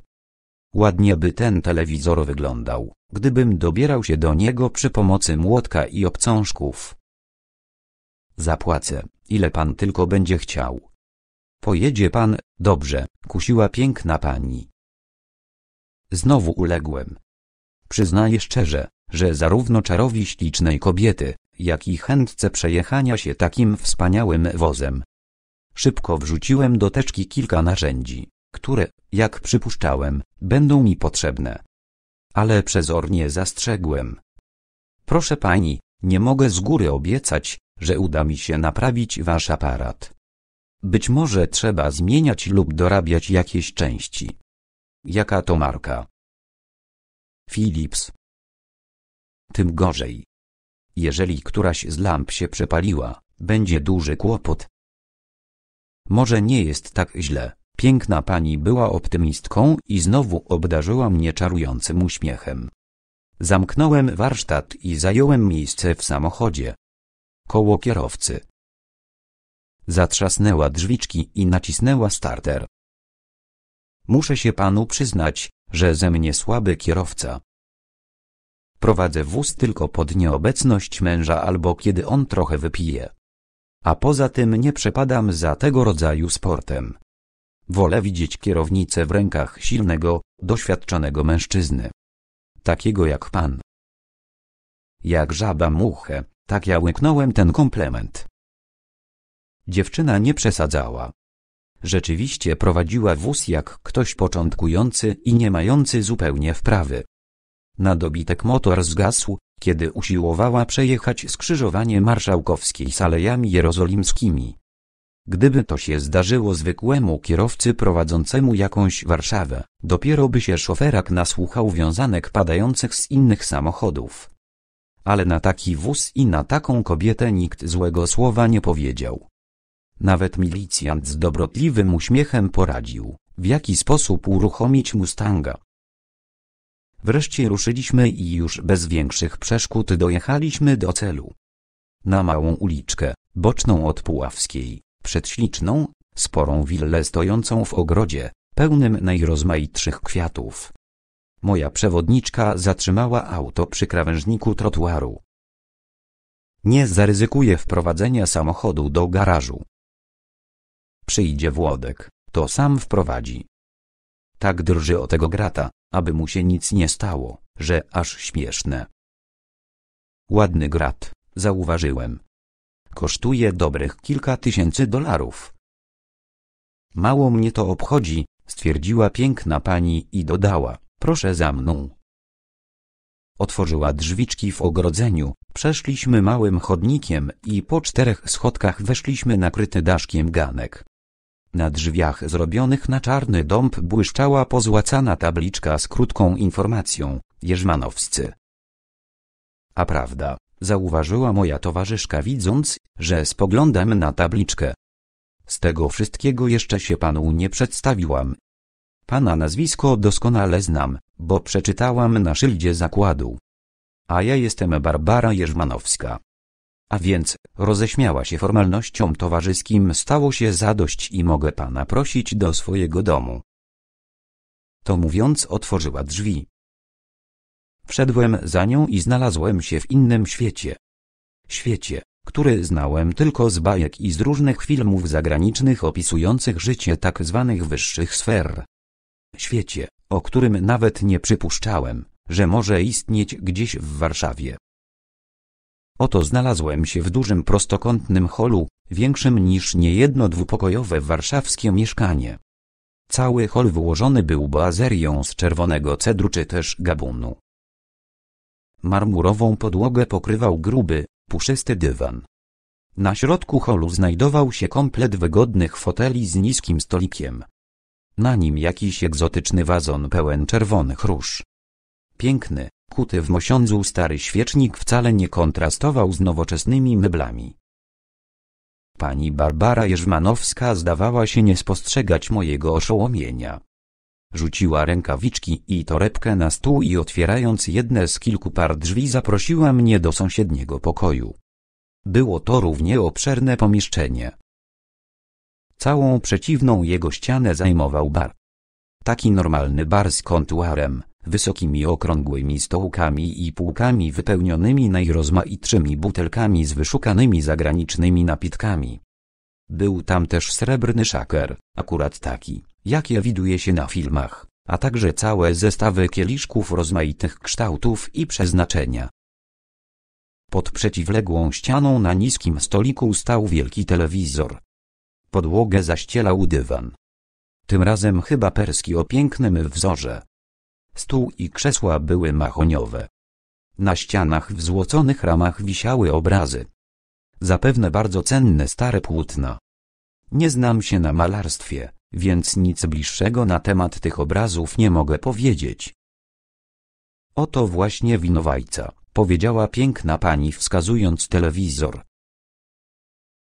Ładnie by ten telewizor wyglądał, gdybym dobierał się do niego przy pomocy młotka i obcążków. Zapłacę, ile pan tylko będzie chciał. Pojedzie pan, dobrze, kusiła piękna pani. Znowu uległem. Przyznaję szczerze, że zarówno czarowi ślicznej kobiety, jak i chętce przejechania się takim wspaniałym wozem. Szybko wrzuciłem do teczki kilka narzędzi, które, jak przypuszczałem, będą mi potrzebne. Ale przezornie zastrzegłem. Proszę pani, nie mogę z góry obiecać, że uda mi się naprawić wasz aparat. Być może trzeba zmieniać lub dorabiać jakieś części. Jaka to marka? Philips. Tym gorzej. Jeżeli któraś z lamp się przepaliła, będzie duży kłopot. Może nie jest tak źle. Piękna pani była optymistką i znowu obdarzyła mnie czarującym uśmiechem. Zamknąłem warsztat i zająłem miejsce w samochodzie. Koło kierowcy. Zatrzasnęła drzwiczki i nacisnęła starter. Muszę się panu przyznać, że ze mnie słaby kierowca. Prowadzę wóz tylko pod nieobecność męża albo kiedy on trochę wypije. A poza tym nie przepadam za tego rodzaju sportem. Wolę widzieć kierownicę w rękach silnego, doświadczonego mężczyzny. Takiego jak pan. Jak żaba muchę, tak ja łyknąłem ten komplement. Dziewczyna nie przesadzała. Rzeczywiście prowadziła wóz jak ktoś początkujący i nie mający zupełnie wprawy. Na dobitek motor zgasł, kiedy usiłowała przejechać skrzyżowanie marszałkowskiej z alejami jerozolimskimi. Gdyby to się zdarzyło zwykłemu kierowcy prowadzącemu jakąś Warszawę, dopiero by się szoferak nasłuchał wiązanek padających z innych samochodów. Ale na taki wóz i na taką kobietę nikt złego słowa nie powiedział. Nawet milicjant z dobrotliwym uśmiechem poradził, w jaki sposób uruchomić Mustanga. Wreszcie ruszyliśmy i już bez większych przeszkód dojechaliśmy do celu. Na małą uliczkę, boczną od Puławskiej, przed śliczną, sporą willę stojącą w ogrodzie, pełnym najrozmaitszych kwiatów. Moja przewodniczka zatrzymała auto przy krawężniku trotuaru. Nie zaryzykuję wprowadzenia samochodu do garażu. Przyjdzie Włodek, to sam wprowadzi. Tak drży o tego grata, aby mu się nic nie stało, że aż śmieszne. Ładny grat, zauważyłem, Kosztuje dobrych kilka tysięcy dolarów. Mało mnie to obchodzi, stwierdziła piękna pani i dodała, proszę za mną. Otworzyła drzwiczki w ogrodzeniu, przeszliśmy małym chodnikiem i po czterech schodkach weszliśmy nakryty daszkiem ganek. Na drzwiach zrobionych na czarny dąb błyszczała pozłacana tabliczka z krótką informacją, Jerzmanowscy. A prawda, zauważyła moja towarzyszka widząc, że spoglądam na tabliczkę. Z tego wszystkiego jeszcze się panu nie przedstawiłam. Pana nazwisko doskonale znam, bo przeczytałam na szyldzie zakładu. A ja jestem Barbara Jerzmanowska. A więc, roześmiała się formalnościom towarzyskim stało się zadość i mogę pana prosić do swojego domu. To mówiąc otworzyła drzwi. Wszedłem za nią i znalazłem się w innym świecie. Świecie, który znałem tylko z bajek i z różnych filmów zagranicznych opisujących życie tak zwanych wyższych sfer. Świecie, o którym nawet nie przypuszczałem, że może istnieć gdzieś w Warszawie. Oto znalazłem się w dużym prostokątnym holu, większym niż niejedno dwupokojowe warszawskie mieszkanie. Cały hol wyłożony był boazerią z czerwonego cedru czy też gabunu, Marmurową podłogę pokrywał gruby, puszysty dywan. Na środku holu znajdował się komplet wygodnych foteli z niskim stolikiem. Na nim jakiś egzotyczny wazon pełen czerwonych róż. Piękny, kuty w mosiądzu stary świecznik wcale nie kontrastował z nowoczesnymi meblami. Pani Barbara Jerzmanowska zdawała się nie spostrzegać mojego oszołomienia. Rzuciła rękawiczki i torebkę na stół i otwierając jedne z kilku par drzwi zaprosiła mnie do sąsiedniego pokoju. Było to równie obszerne pomieszczenie. Całą przeciwną jego ścianę zajmował bar. Taki normalny bar z kontuarem, wysokimi okrągłymi stołkami i półkami wypełnionymi najrozmaitszymi butelkami z wyszukanymi zagranicznymi napitkami. Był tam też srebrny szaker, akurat taki jakie widuje się na filmach, a także całe zestawy kieliszków rozmaitych kształtów i przeznaczenia. Pod przeciwległą ścianą na niskim stoliku stał wielki telewizor. Podłogę zaścielał dywan. Tym razem chyba perski o pięknym wzorze. Stół i krzesła były mahoniowe. Na ścianach w złoconych ramach wisiały obrazy. Zapewne bardzo cenne stare płótna. Nie znam się na malarstwie, więc nic bliższego na temat tych obrazów nie mogę powiedzieć. Oto właśnie winowajca, powiedziała piękna pani wskazując telewizor.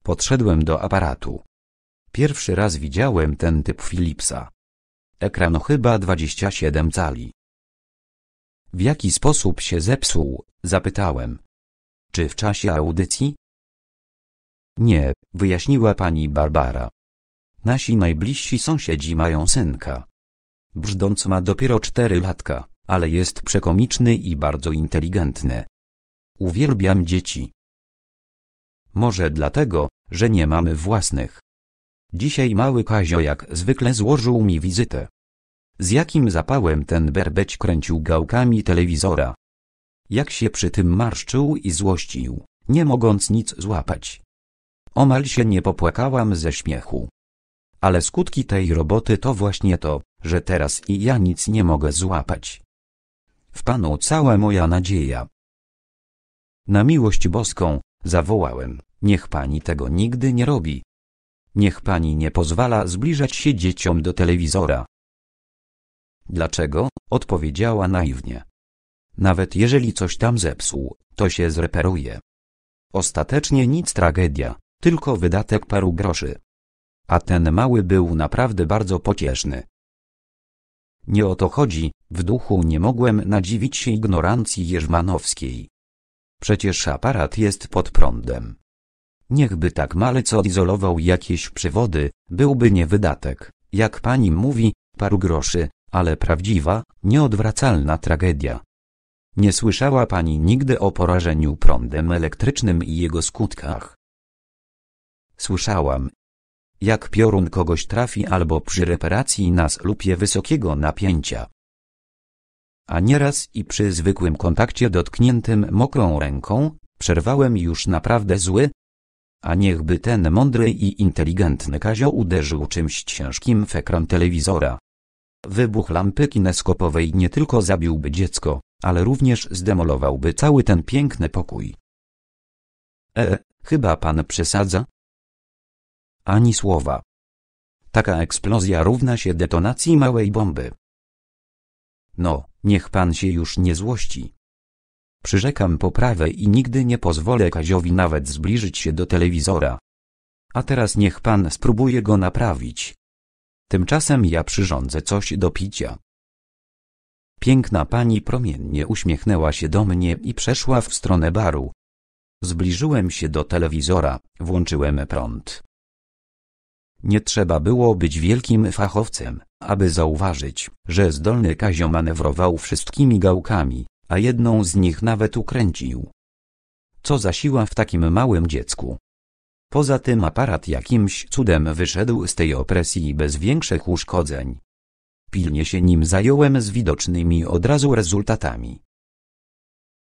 Podszedłem do aparatu. Pierwszy raz widziałem ten typ Philipsa. Ekran chyba 27 cali. W jaki sposób się zepsuł? Zapytałem. Czy w czasie audycji? Nie, wyjaśniła pani Barbara. Nasi najbliżsi sąsiedzi mają synka. Brzdąc ma dopiero cztery latka, ale jest przekomiczny i bardzo inteligentny. Uwielbiam dzieci. Może dlatego, że nie mamy własnych. Dzisiaj mały Kazio jak zwykle złożył mi wizytę. Z jakim zapałem ten berbeć kręcił gałkami telewizora. Jak się przy tym marszczył i złościł, nie mogąc nic złapać. Omal się nie popłakałam ze śmiechu ale skutki tej roboty to właśnie to, że teraz i ja nic nie mogę złapać. W Panu cała moja nadzieja. Na miłość boską, zawołałem, niech Pani tego nigdy nie robi. Niech Pani nie pozwala zbliżać się dzieciom do telewizora. Dlaczego? odpowiedziała naiwnie. Nawet jeżeli coś tam zepsuł, to się zreperuje. Ostatecznie nic tragedia, tylko wydatek paru groszy a ten mały był naprawdę bardzo pocieszny. Nie o to chodzi, w duchu nie mogłem nadziwić się ignorancji Jerzmanowskiej. Przecież aparat jest pod prądem. Niechby tak malec odizolował jakieś przywody, byłby niewydatek, jak pani mówi, paru groszy, ale prawdziwa, nieodwracalna tragedia. Nie słyszała pani nigdy o porażeniu prądem elektrycznym i jego skutkach. Słyszałam, jak piorun kogoś trafi albo przy reparacji na slupie wysokiego napięcia. A nieraz i przy zwykłym kontakcie dotkniętym mokrą ręką, przerwałem już naprawdę zły, a niechby ten mądry i inteligentny Kazio uderzył czymś ciężkim w ekran telewizora. Wybuch lampy kineskopowej nie tylko zabiłby dziecko, ale również zdemolowałby cały ten piękny pokój. E, chyba pan przesadza? ani słowa. Taka eksplozja równa się detonacji małej bomby. No, niech pan się już nie złości. Przyrzekam poprawę i nigdy nie pozwolę Kaziowi nawet zbliżyć się do telewizora. A teraz niech pan spróbuje go naprawić. Tymczasem ja przyrządzę coś do picia. Piękna pani promiennie uśmiechnęła się do mnie i przeszła w stronę baru. Zbliżyłem się do telewizora, włączyłem prąd. Nie trzeba było być wielkim fachowcem, aby zauważyć, że zdolny Kazio manewrował wszystkimi gałkami, a jedną z nich nawet ukręcił. Co za siła w takim małym dziecku. Poza tym aparat jakimś cudem wyszedł z tej opresji bez większych uszkodzeń. Pilnie się nim zająłem z widocznymi od razu rezultatami.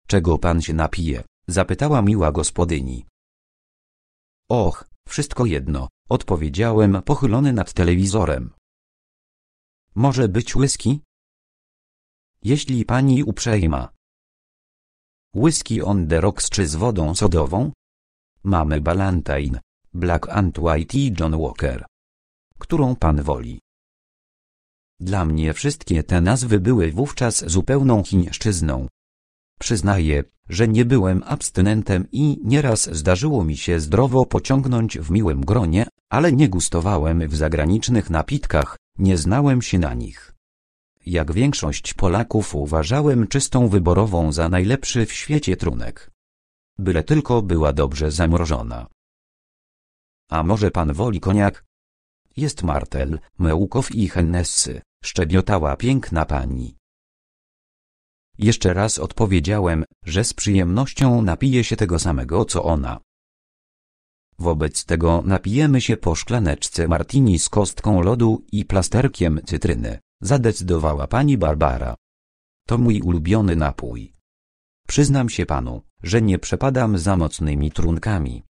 Czego pan się napije? zapytała miła gospodyni. Och, wszystko jedno, Odpowiedziałem pochylony nad telewizorem. Może być whisky? Jeśli pani uprzejma. Whisky on the rocks czy z wodą sodową? Mamy Ballantine, Black and White i John Walker. Którą pan woli? Dla mnie wszystkie te nazwy były wówczas zupełną chińszczyzną. Przyznaję, że nie byłem abstynentem i nieraz zdarzyło mi się zdrowo pociągnąć w miłym gronie, ale nie gustowałem w zagranicznych napitkach, nie znałem się na nich. Jak większość Polaków uważałem czystą wyborową za najlepszy w świecie trunek. Byle tylko była dobrze zamrożona. A może pan woli koniak? Jest Martel, Mełkow i Hennessy, szczebiotała piękna pani. Jeszcze raz odpowiedziałem, że z przyjemnością napiję się tego samego co ona. Wobec tego napijemy się po szklaneczce martini z kostką lodu i plasterkiem cytryny, zadecydowała pani Barbara. To mój ulubiony napój. Przyznam się panu, że nie przepadam za mocnymi trunkami.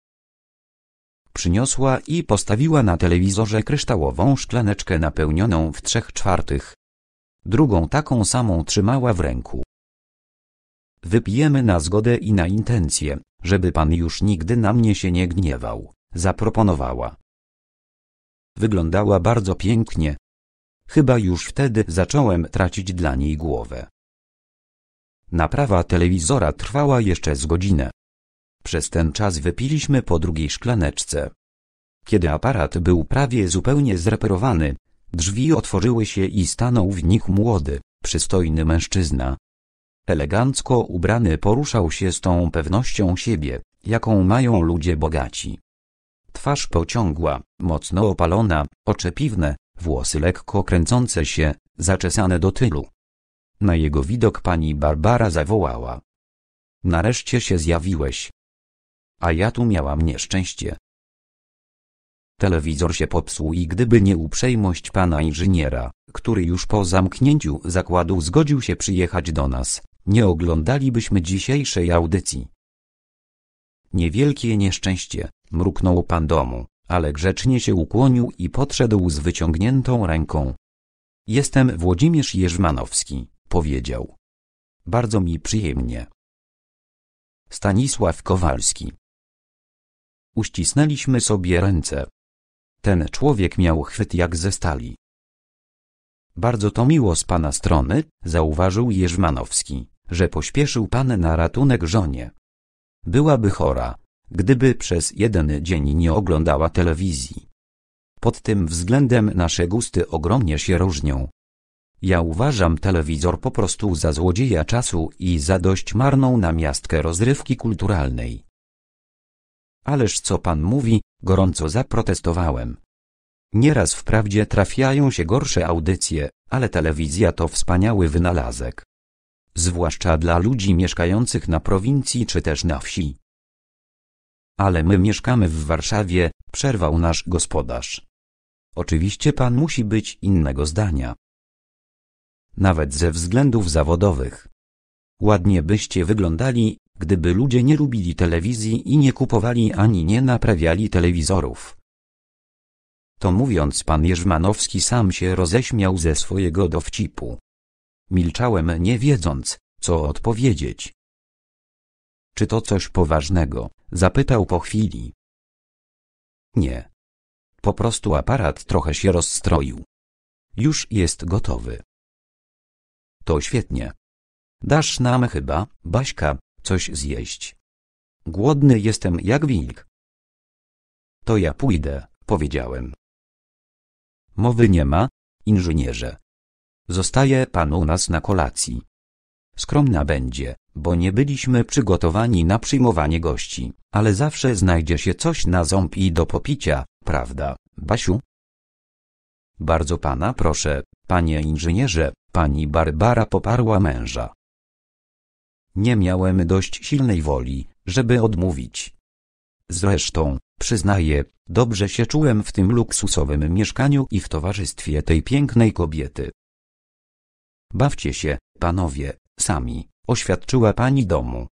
Przyniosła i postawiła na telewizorze kryształową szklaneczkę napełnioną w trzech czwartych. Drugą taką samą trzymała w ręku. Wypijemy na zgodę i na intencję, żeby pan już nigdy na mnie się nie gniewał, zaproponowała. Wyglądała bardzo pięknie. Chyba już wtedy zacząłem tracić dla niej głowę. Naprawa telewizora trwała jeszcze z godzinę. Przez ten czas wypiliśmy po drugiej szklaneczce. Kiedy aparat był prawie zupełnie zreperowany, drzwi otworzyły się i stanął w nich młody, przystojny mężczyzna, Elegancko ubrany poruszał się z tą pewnością siebie, jaką mają ludzie bogaci. Twarz pociągła, mocno opalona, oczy piwne, włosy lekko kręcące się, zaczesane do tylu. Na jego widok pani Barbara zawołała. Nareszcie się zjawiłeś. A ja tu miałam nieszczęście. Telewizor się popsuł i gdyby nie uprzejmość pana inżyniera, który już po zamknięciu zakładu zgodził się przyjechać do nas, nie oglądalibyśmy dzisiejszej audycji. Niewielkie nieszczęście, mruknął pan domu, ale grzecznie się ukłonił i podszedł z wyciągniętą ręką. Jestem Włodzimierz Jerzmanowski, powiedział. Bardzo mi przyjemnie. Stanisław Kowalski. Uścisnęliśmy sobie ręce. Ten człowiek miał chwyt jak ze stali. Bardzo to miło z pana strony, zauważył Jerzmanowski że pośpieszył pan na ratunek żonie. Byłaby chora, gdyby przez jeden dzień nie oglądała telewizji. Pod tym względem nasze gusty ogromnie się różnią. Ja uważam telewizor po prostu za złodzieja czasu i za dość marną namiastkę rozrywki kulturalnej. Ależ co pan mówi, gorąco zaprotestowałem. Nieraz wprawdzie trafiają się gorsze audycje, ale telewizja to wspaniały wynalazek zwłaszcza dla ludzi mieszkających na prowincji czy też na wsi. Ale my mieszkamy w Warszawie, przerwał nasz gospodarz. Oczywiście pan musi być innego zdania. Nawet ze względów zawodowych. Ładnie byście wyglądali, gdyby ludzie nie lubili telewizji i nie kupowali ani nie naprawiali telewizorów. To mówiąc pan Jerzmanowski sam się roześmiał ze swojego dowcipu. Milczałem nie wiedząc, co odpowiedzieć. Czy to coś poważnego? Zapytał po chwili. Nie. Po prostu aparat trochę się rozstroił. Już jest gotowy. To świetnie. Dasz nam chyba, Baśka, coś zjeść. Głodny jestem jak wilk. To ja pójdę, powiedziałem. Mowy nie ma, inżynierze. Zostaje pan u nas na kolacji. Skromna będzie, bo nie byliśmy przygotowani na przyjmowanie gości, ale zawsze znajdzie się coś na ząb i do popicia, prawda, Basiu? Bardzo pana proszę, panie inżynierze, pani Barbara poparła męża. Nie miałem dość silnej woli, żeby odmówić. Zresztą, przyznaję, dobrze się czułem w tym luksusowym mieszkaniu i w towarzystwie tej pięknej kobiety. Bawcie się, panowie, sami, oświadczyła pani domu.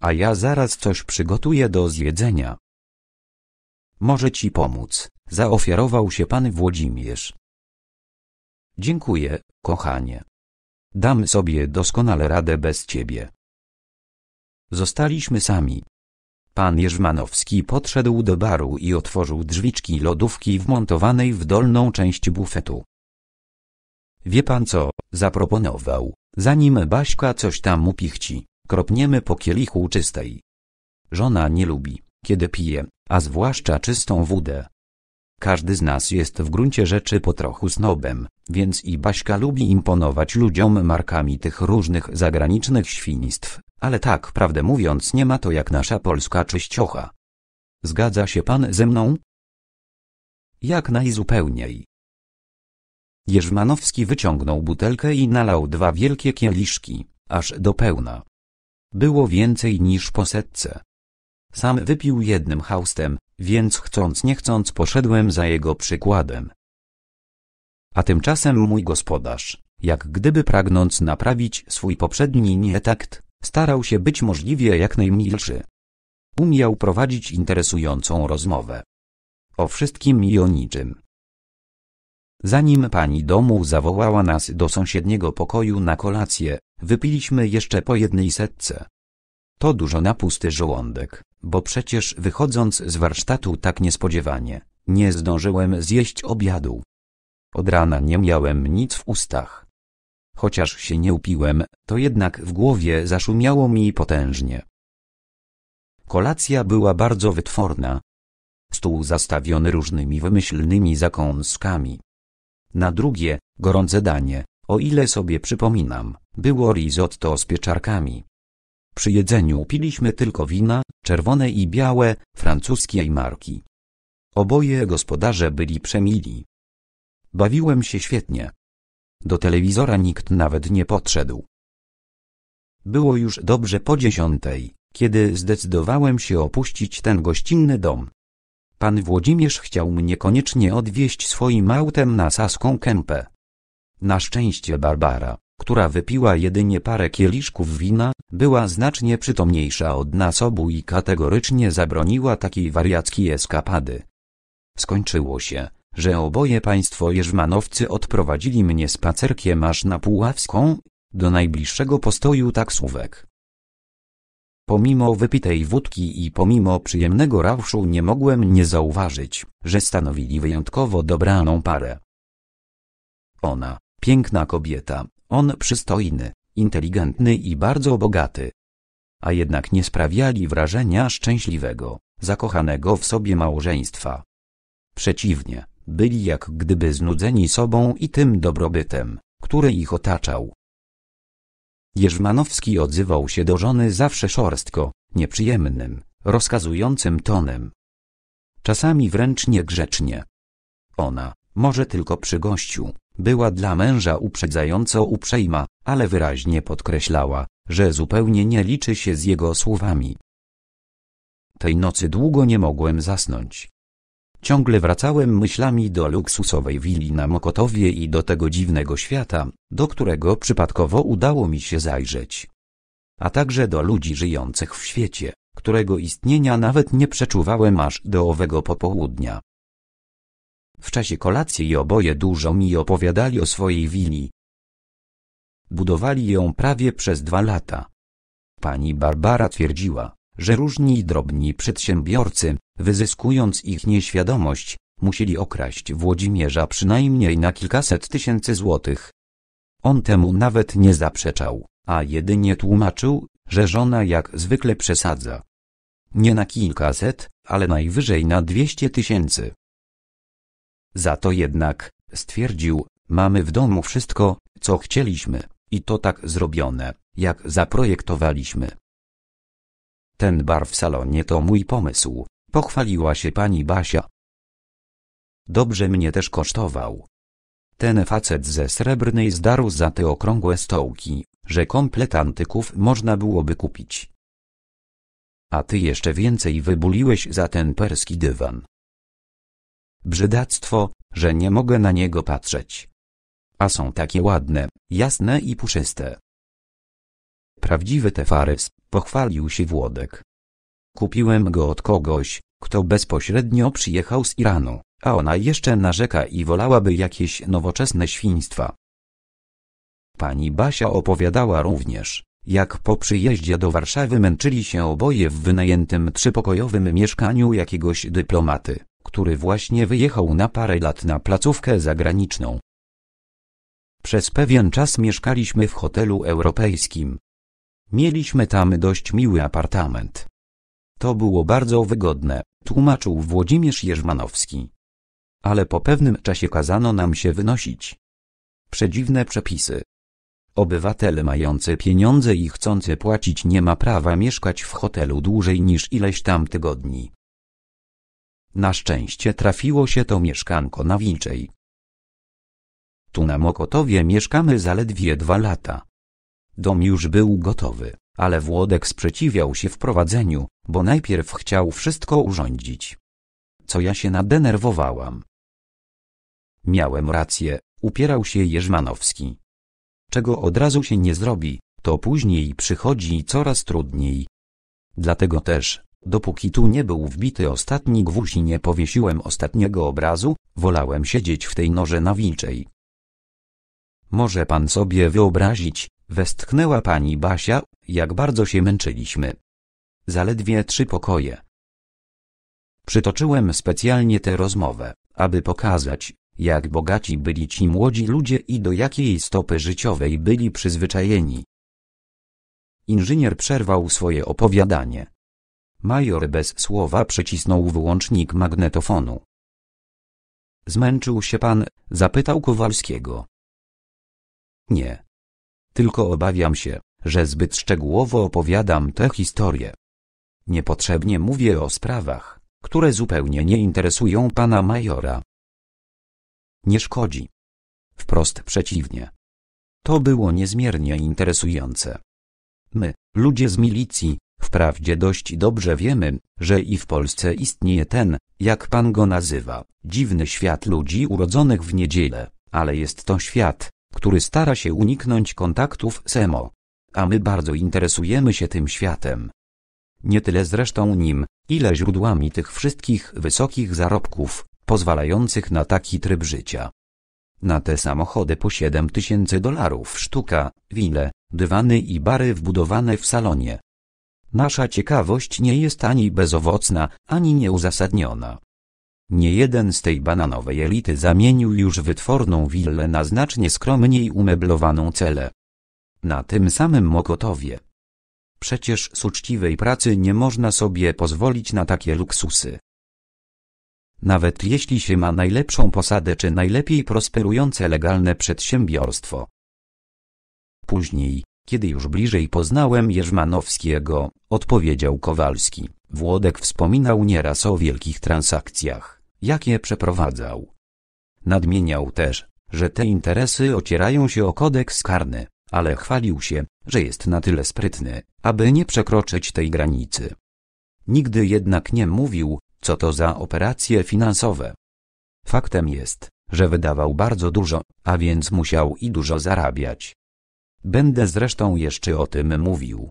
A ja zaraz coś przygotuję do zjedzenia. Może ci pomóc, zaofiarował się pan Włodzimierz. Dziękuję, kochanie. Dam sobie doskonale radę bez ciebie. Zostaliśmy sami. Pan Jerzmanowski podszedł do baru i otworzył drzwiczki lodówki wmontowanej w dolną część bufetu. Wie pan co, zaproponował, zanim Baśka coś tam mu pichci, kropniemy po kielichu czystej. Żona nie lubi, kiedy pije, a zwłaszcza czystą wódę. Każdy z nas jest w gruncie rzeczy po trochu snobem, więc i Baśka lubi imponować ludziom markami tych różnych zagranicznych świństw, ale tak prawdę mówiąc nie ma to jak nasza polska czyściocha. Zgadza się pan ze mną? Jak najzupełniej. Jerzmanowski wyciągnął butelkę i nalał dwa wielkie kieliszki, aż do pełna. Było więcej niż po setce. Sam wypił jednym haustem, więc chcąc nie chcąc poszedłem za jego przykładem. A tymczasem mój gospodarz, jak gdyby pragnąc naprawić swój poprzedni nietakt, starał się być możliwie jak najmilszy. Umiał prowadzić interesującą rozmowę. O wszystkim i o niczym. Zanim pani domu zawołała nas do sąsiedniego pokoju na kolację, wypiliśmy jeszcze po jednej setce. To dużo na pusty żołądek, bo przecież wychodząc z warsztatu tak niespodziewanie, nie zdążyłem zjeść obiadu. Od rana nie miałem nic w ustach. Chociaż się nie upiłem, to jednak w głowie zaszumiało mi potężnie. Kolacja była bardzo wytworna. Stół zastawiony różnymi wymyślnymi zakąskami, na drugie, gorące danie, o ile sobie przypominam, było risotto z pieczarkami. Przy jedzeniu piliśmy tylko wina, czerwone i białe, francuskiej marki. Oboje gospodarze byli przemili. Bawiłem się świetnie. Do telewizora nikt nawet nie podszedł. Było już dobrze po dziesiątej, kiedy zdecydowałem się opuścić ten gościnny dom. Pan Włodzimierz chciał mnie koniecznie odwieźć swoim autem na Saską Kępę. Na szczęście Barbara, która wypiła jedynie parę kieliszków wina, była znacznie przytomniejsza od nas obu i kategorycznie zabroniła takiej wariackiej eskapady. Skończyło się, że oboje państwo jeżmanowcy odprowadzili mnie spacerkiem aż na Puławską, do najbliższego postoju taksówek. Pomimo wypitej wódki i pomimo przyjemnego rauszu nie mogłem nie zauważyć, że stanowili wyjątkowo dobraną parę. Ona, piękna kobieta, on przystojny, inteligentny i bardzo bogaty. A jednak nie sprawiali wrażenia szczęśliwego, zakochanego w sobie małżeństwa. Przeciwnie, byli jak gdyby znudzeni sobą i tym dobrobytem, który ich otaczał. Jerzmanowski odzywał się do żony zawsze szorstko, nieprzyjemnym, rozkazującym tonem. Czasami wręcz niegrzecznie. Ona, może tylko przy gościu, była dla męża uprzedzająco uprzejma, ale wyraźnie podkreślała, że zupełnie nie liczy się z jego słowami. Tej nocy długo nie mogłem zasnąć. Ciągle wracałem myślami do luksusowej willi na Mokotowie i do tego dziwnego świata, do którego przypadkowo udało mi się zajrzeć. A także do ludzi żyjących w świecie, którego istnienia nawet nie przeczuwałem aż do owego popołudnia. W czasie kolacji oboje dużo mi opowiadali o swojej willi. Budowali ją prawie przez dwa lata. Pani Barbara twierdziła, że różni drobni przedsiębiorcy, wyzyskując ich nieświadomość, musieli okraść Włodzimierza przynajmniej na kilkaset tysięcy złotych. On temu nawet nie zaprzeczał, a jedynie tłumaczył, że żona jak zwykle przesadza. Nie na kilkaset, ale najwyżej na dwieście tysięcy. Za to jednak, stwierdził, mamy w domu wszystko, co chcieliśmy, i to tak zrobione, jak zaprojektowaliśmy. Ten bar w salonie to mój pomysł, pochwaliła się pani Basia. Dobrze mnie też kosztował. Ten facet ze srebrnej zdarł za te okrągłe stołki, że komplet antyków można byłoby kupić. A ty jeszcze więcej wybuliłeś za ten perski dywan. Brzydactwo, że nie mogę na niego patrzeć. A są takie ładne, jasne i puszyste. Prawdziwy tefarys, pochwalił się Włodek. Kupiłem go od kogoś, kto bezpośrednio przyjechał z Iranu, a ona jeszcze narzeka i wolałaby jakieś nowoczesne świństwa. Pani Basia opowiadała również, jak po przyjeździe do Warszawy męczyli się oboje w wynajętym trzypokojowym mieszkaniu jakiegoś dyplomaty, który właśnie wyjechał na parę lat na placówkę zagraniczną. Przez pewien czas mieszkaliśmy w hotelu europejskim, Mieliśmy tam dość miły apartament. To było bardzo wygodne, tłumaczył Włodzimierz Jerzmanowski. Ale po pewnym czasie kazano nam się wynosić. Przedziwne przepisy. Obywatel mający pieniądze i chcący płacić nie ma prawa mieszkać w hotelu dłużej niż ileś tam tygodni. Na szczęście trafiło się to mieszkanko na Wilczej. Tu na Mokotowie mieszkamy zaledwie dwa lata. Dom już był gotowy, ale Włodek sprzeciwiał się wprowadzeniu, bo najpierw chciał wszystko urządzić. Co ja się nadenerwowałam. Miałem rację, upierał się Jerzmanowski. Czego od razu się nie zrobi, to później przychodzi coraz trudniej. Dlatego też, dopóki tu nie był wbity ostatni gwóźdź i nie powiesiłem ostatniego obrazu, wolałem siedzieć w tej norze na Może pan sobie wyobrazić, Westchnęła pani Basia, jak bardzo się męczyliśmy. Zaledwie trzy pokoje. Przytoczyłem specjalnie tę rozmowę, aby pokazać, jak bogaci byli ci młodzi ludzie i do jakiej stopy życiowej byli przyzwyczajeni. Inżynier przerwał swoje opowiadanie. Major bez słowa przycisnął wyłącznik magnetofonu. Zmęczył się pan? zapytał Kowalskiego. Nie, tylko obawiam się, że zbyt szczegółowo opowiadam tę historię. Niepotrzebnie mówię o sprawach, które zupełnie nie interesują pana majora. Nie szkodzi. Wprost przeciwnie. To było niezmiernie interesujące. My, ludzie z milicji, wprawdzie dość dobrze wiemy, że i w Polsce istnieje ten, jak pan go nazywa, dziwny świat ludzi urodzonych w niedzielę, ale jest to świat, który stara się uniknąć kontaktów z emo. A my bardzo interesujemy się tym światem. Nie tyle zresztą nim, ile źródłami tych wszystkich wysokich zarobków, pozwalających na taki tryb życia. Na te samochody po 7 tysięcy dolarów sztuka, wile, dywany i bary wbudowane w salonie. Nasza ciekawość nie jest ani bezowocna, ani nieuzasadniona. Niejeden z tej bananowej elity zamienił już wytworną willę na znacznie skromniej umeblowaną celę. Na tym samym Mokotowie. Przecież z uczciwej pracy nie można sobie pozwolić na takie luksusy. Nawet jeśli się ma najlepszą posadę czy najlepiej prosperujące legalne przedsiębiorstwo. Później, kiedy już bliżej poznałem Jerzmanowskiego, odpowiedział Kowalski, Włodek wspominał nieraz o wielkich transakcjach jakie przeprowadzał. Nadmieniał też, że te interesy ocierają się o kodeks karny, ale chwalił się, że jest na tyle sprytny, aby nie przekroczyć tej granicy. Nigdy jednak nie mówił, co to za operacje finansowe. Faktem jest, że wydawał bardzo dużo, a więc musiał i dużo zarabiać. Będę zresztą jeszcze o tym mówił.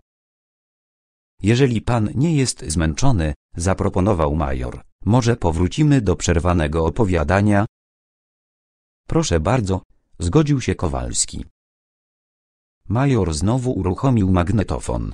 Jeżeli pan nie jest zmęczony, zaproponował major, może powrócimy do przerwanego opowiadania? Proszę bardzo, zgodził się Kowalski. Major znowu uruchomił magnetofon.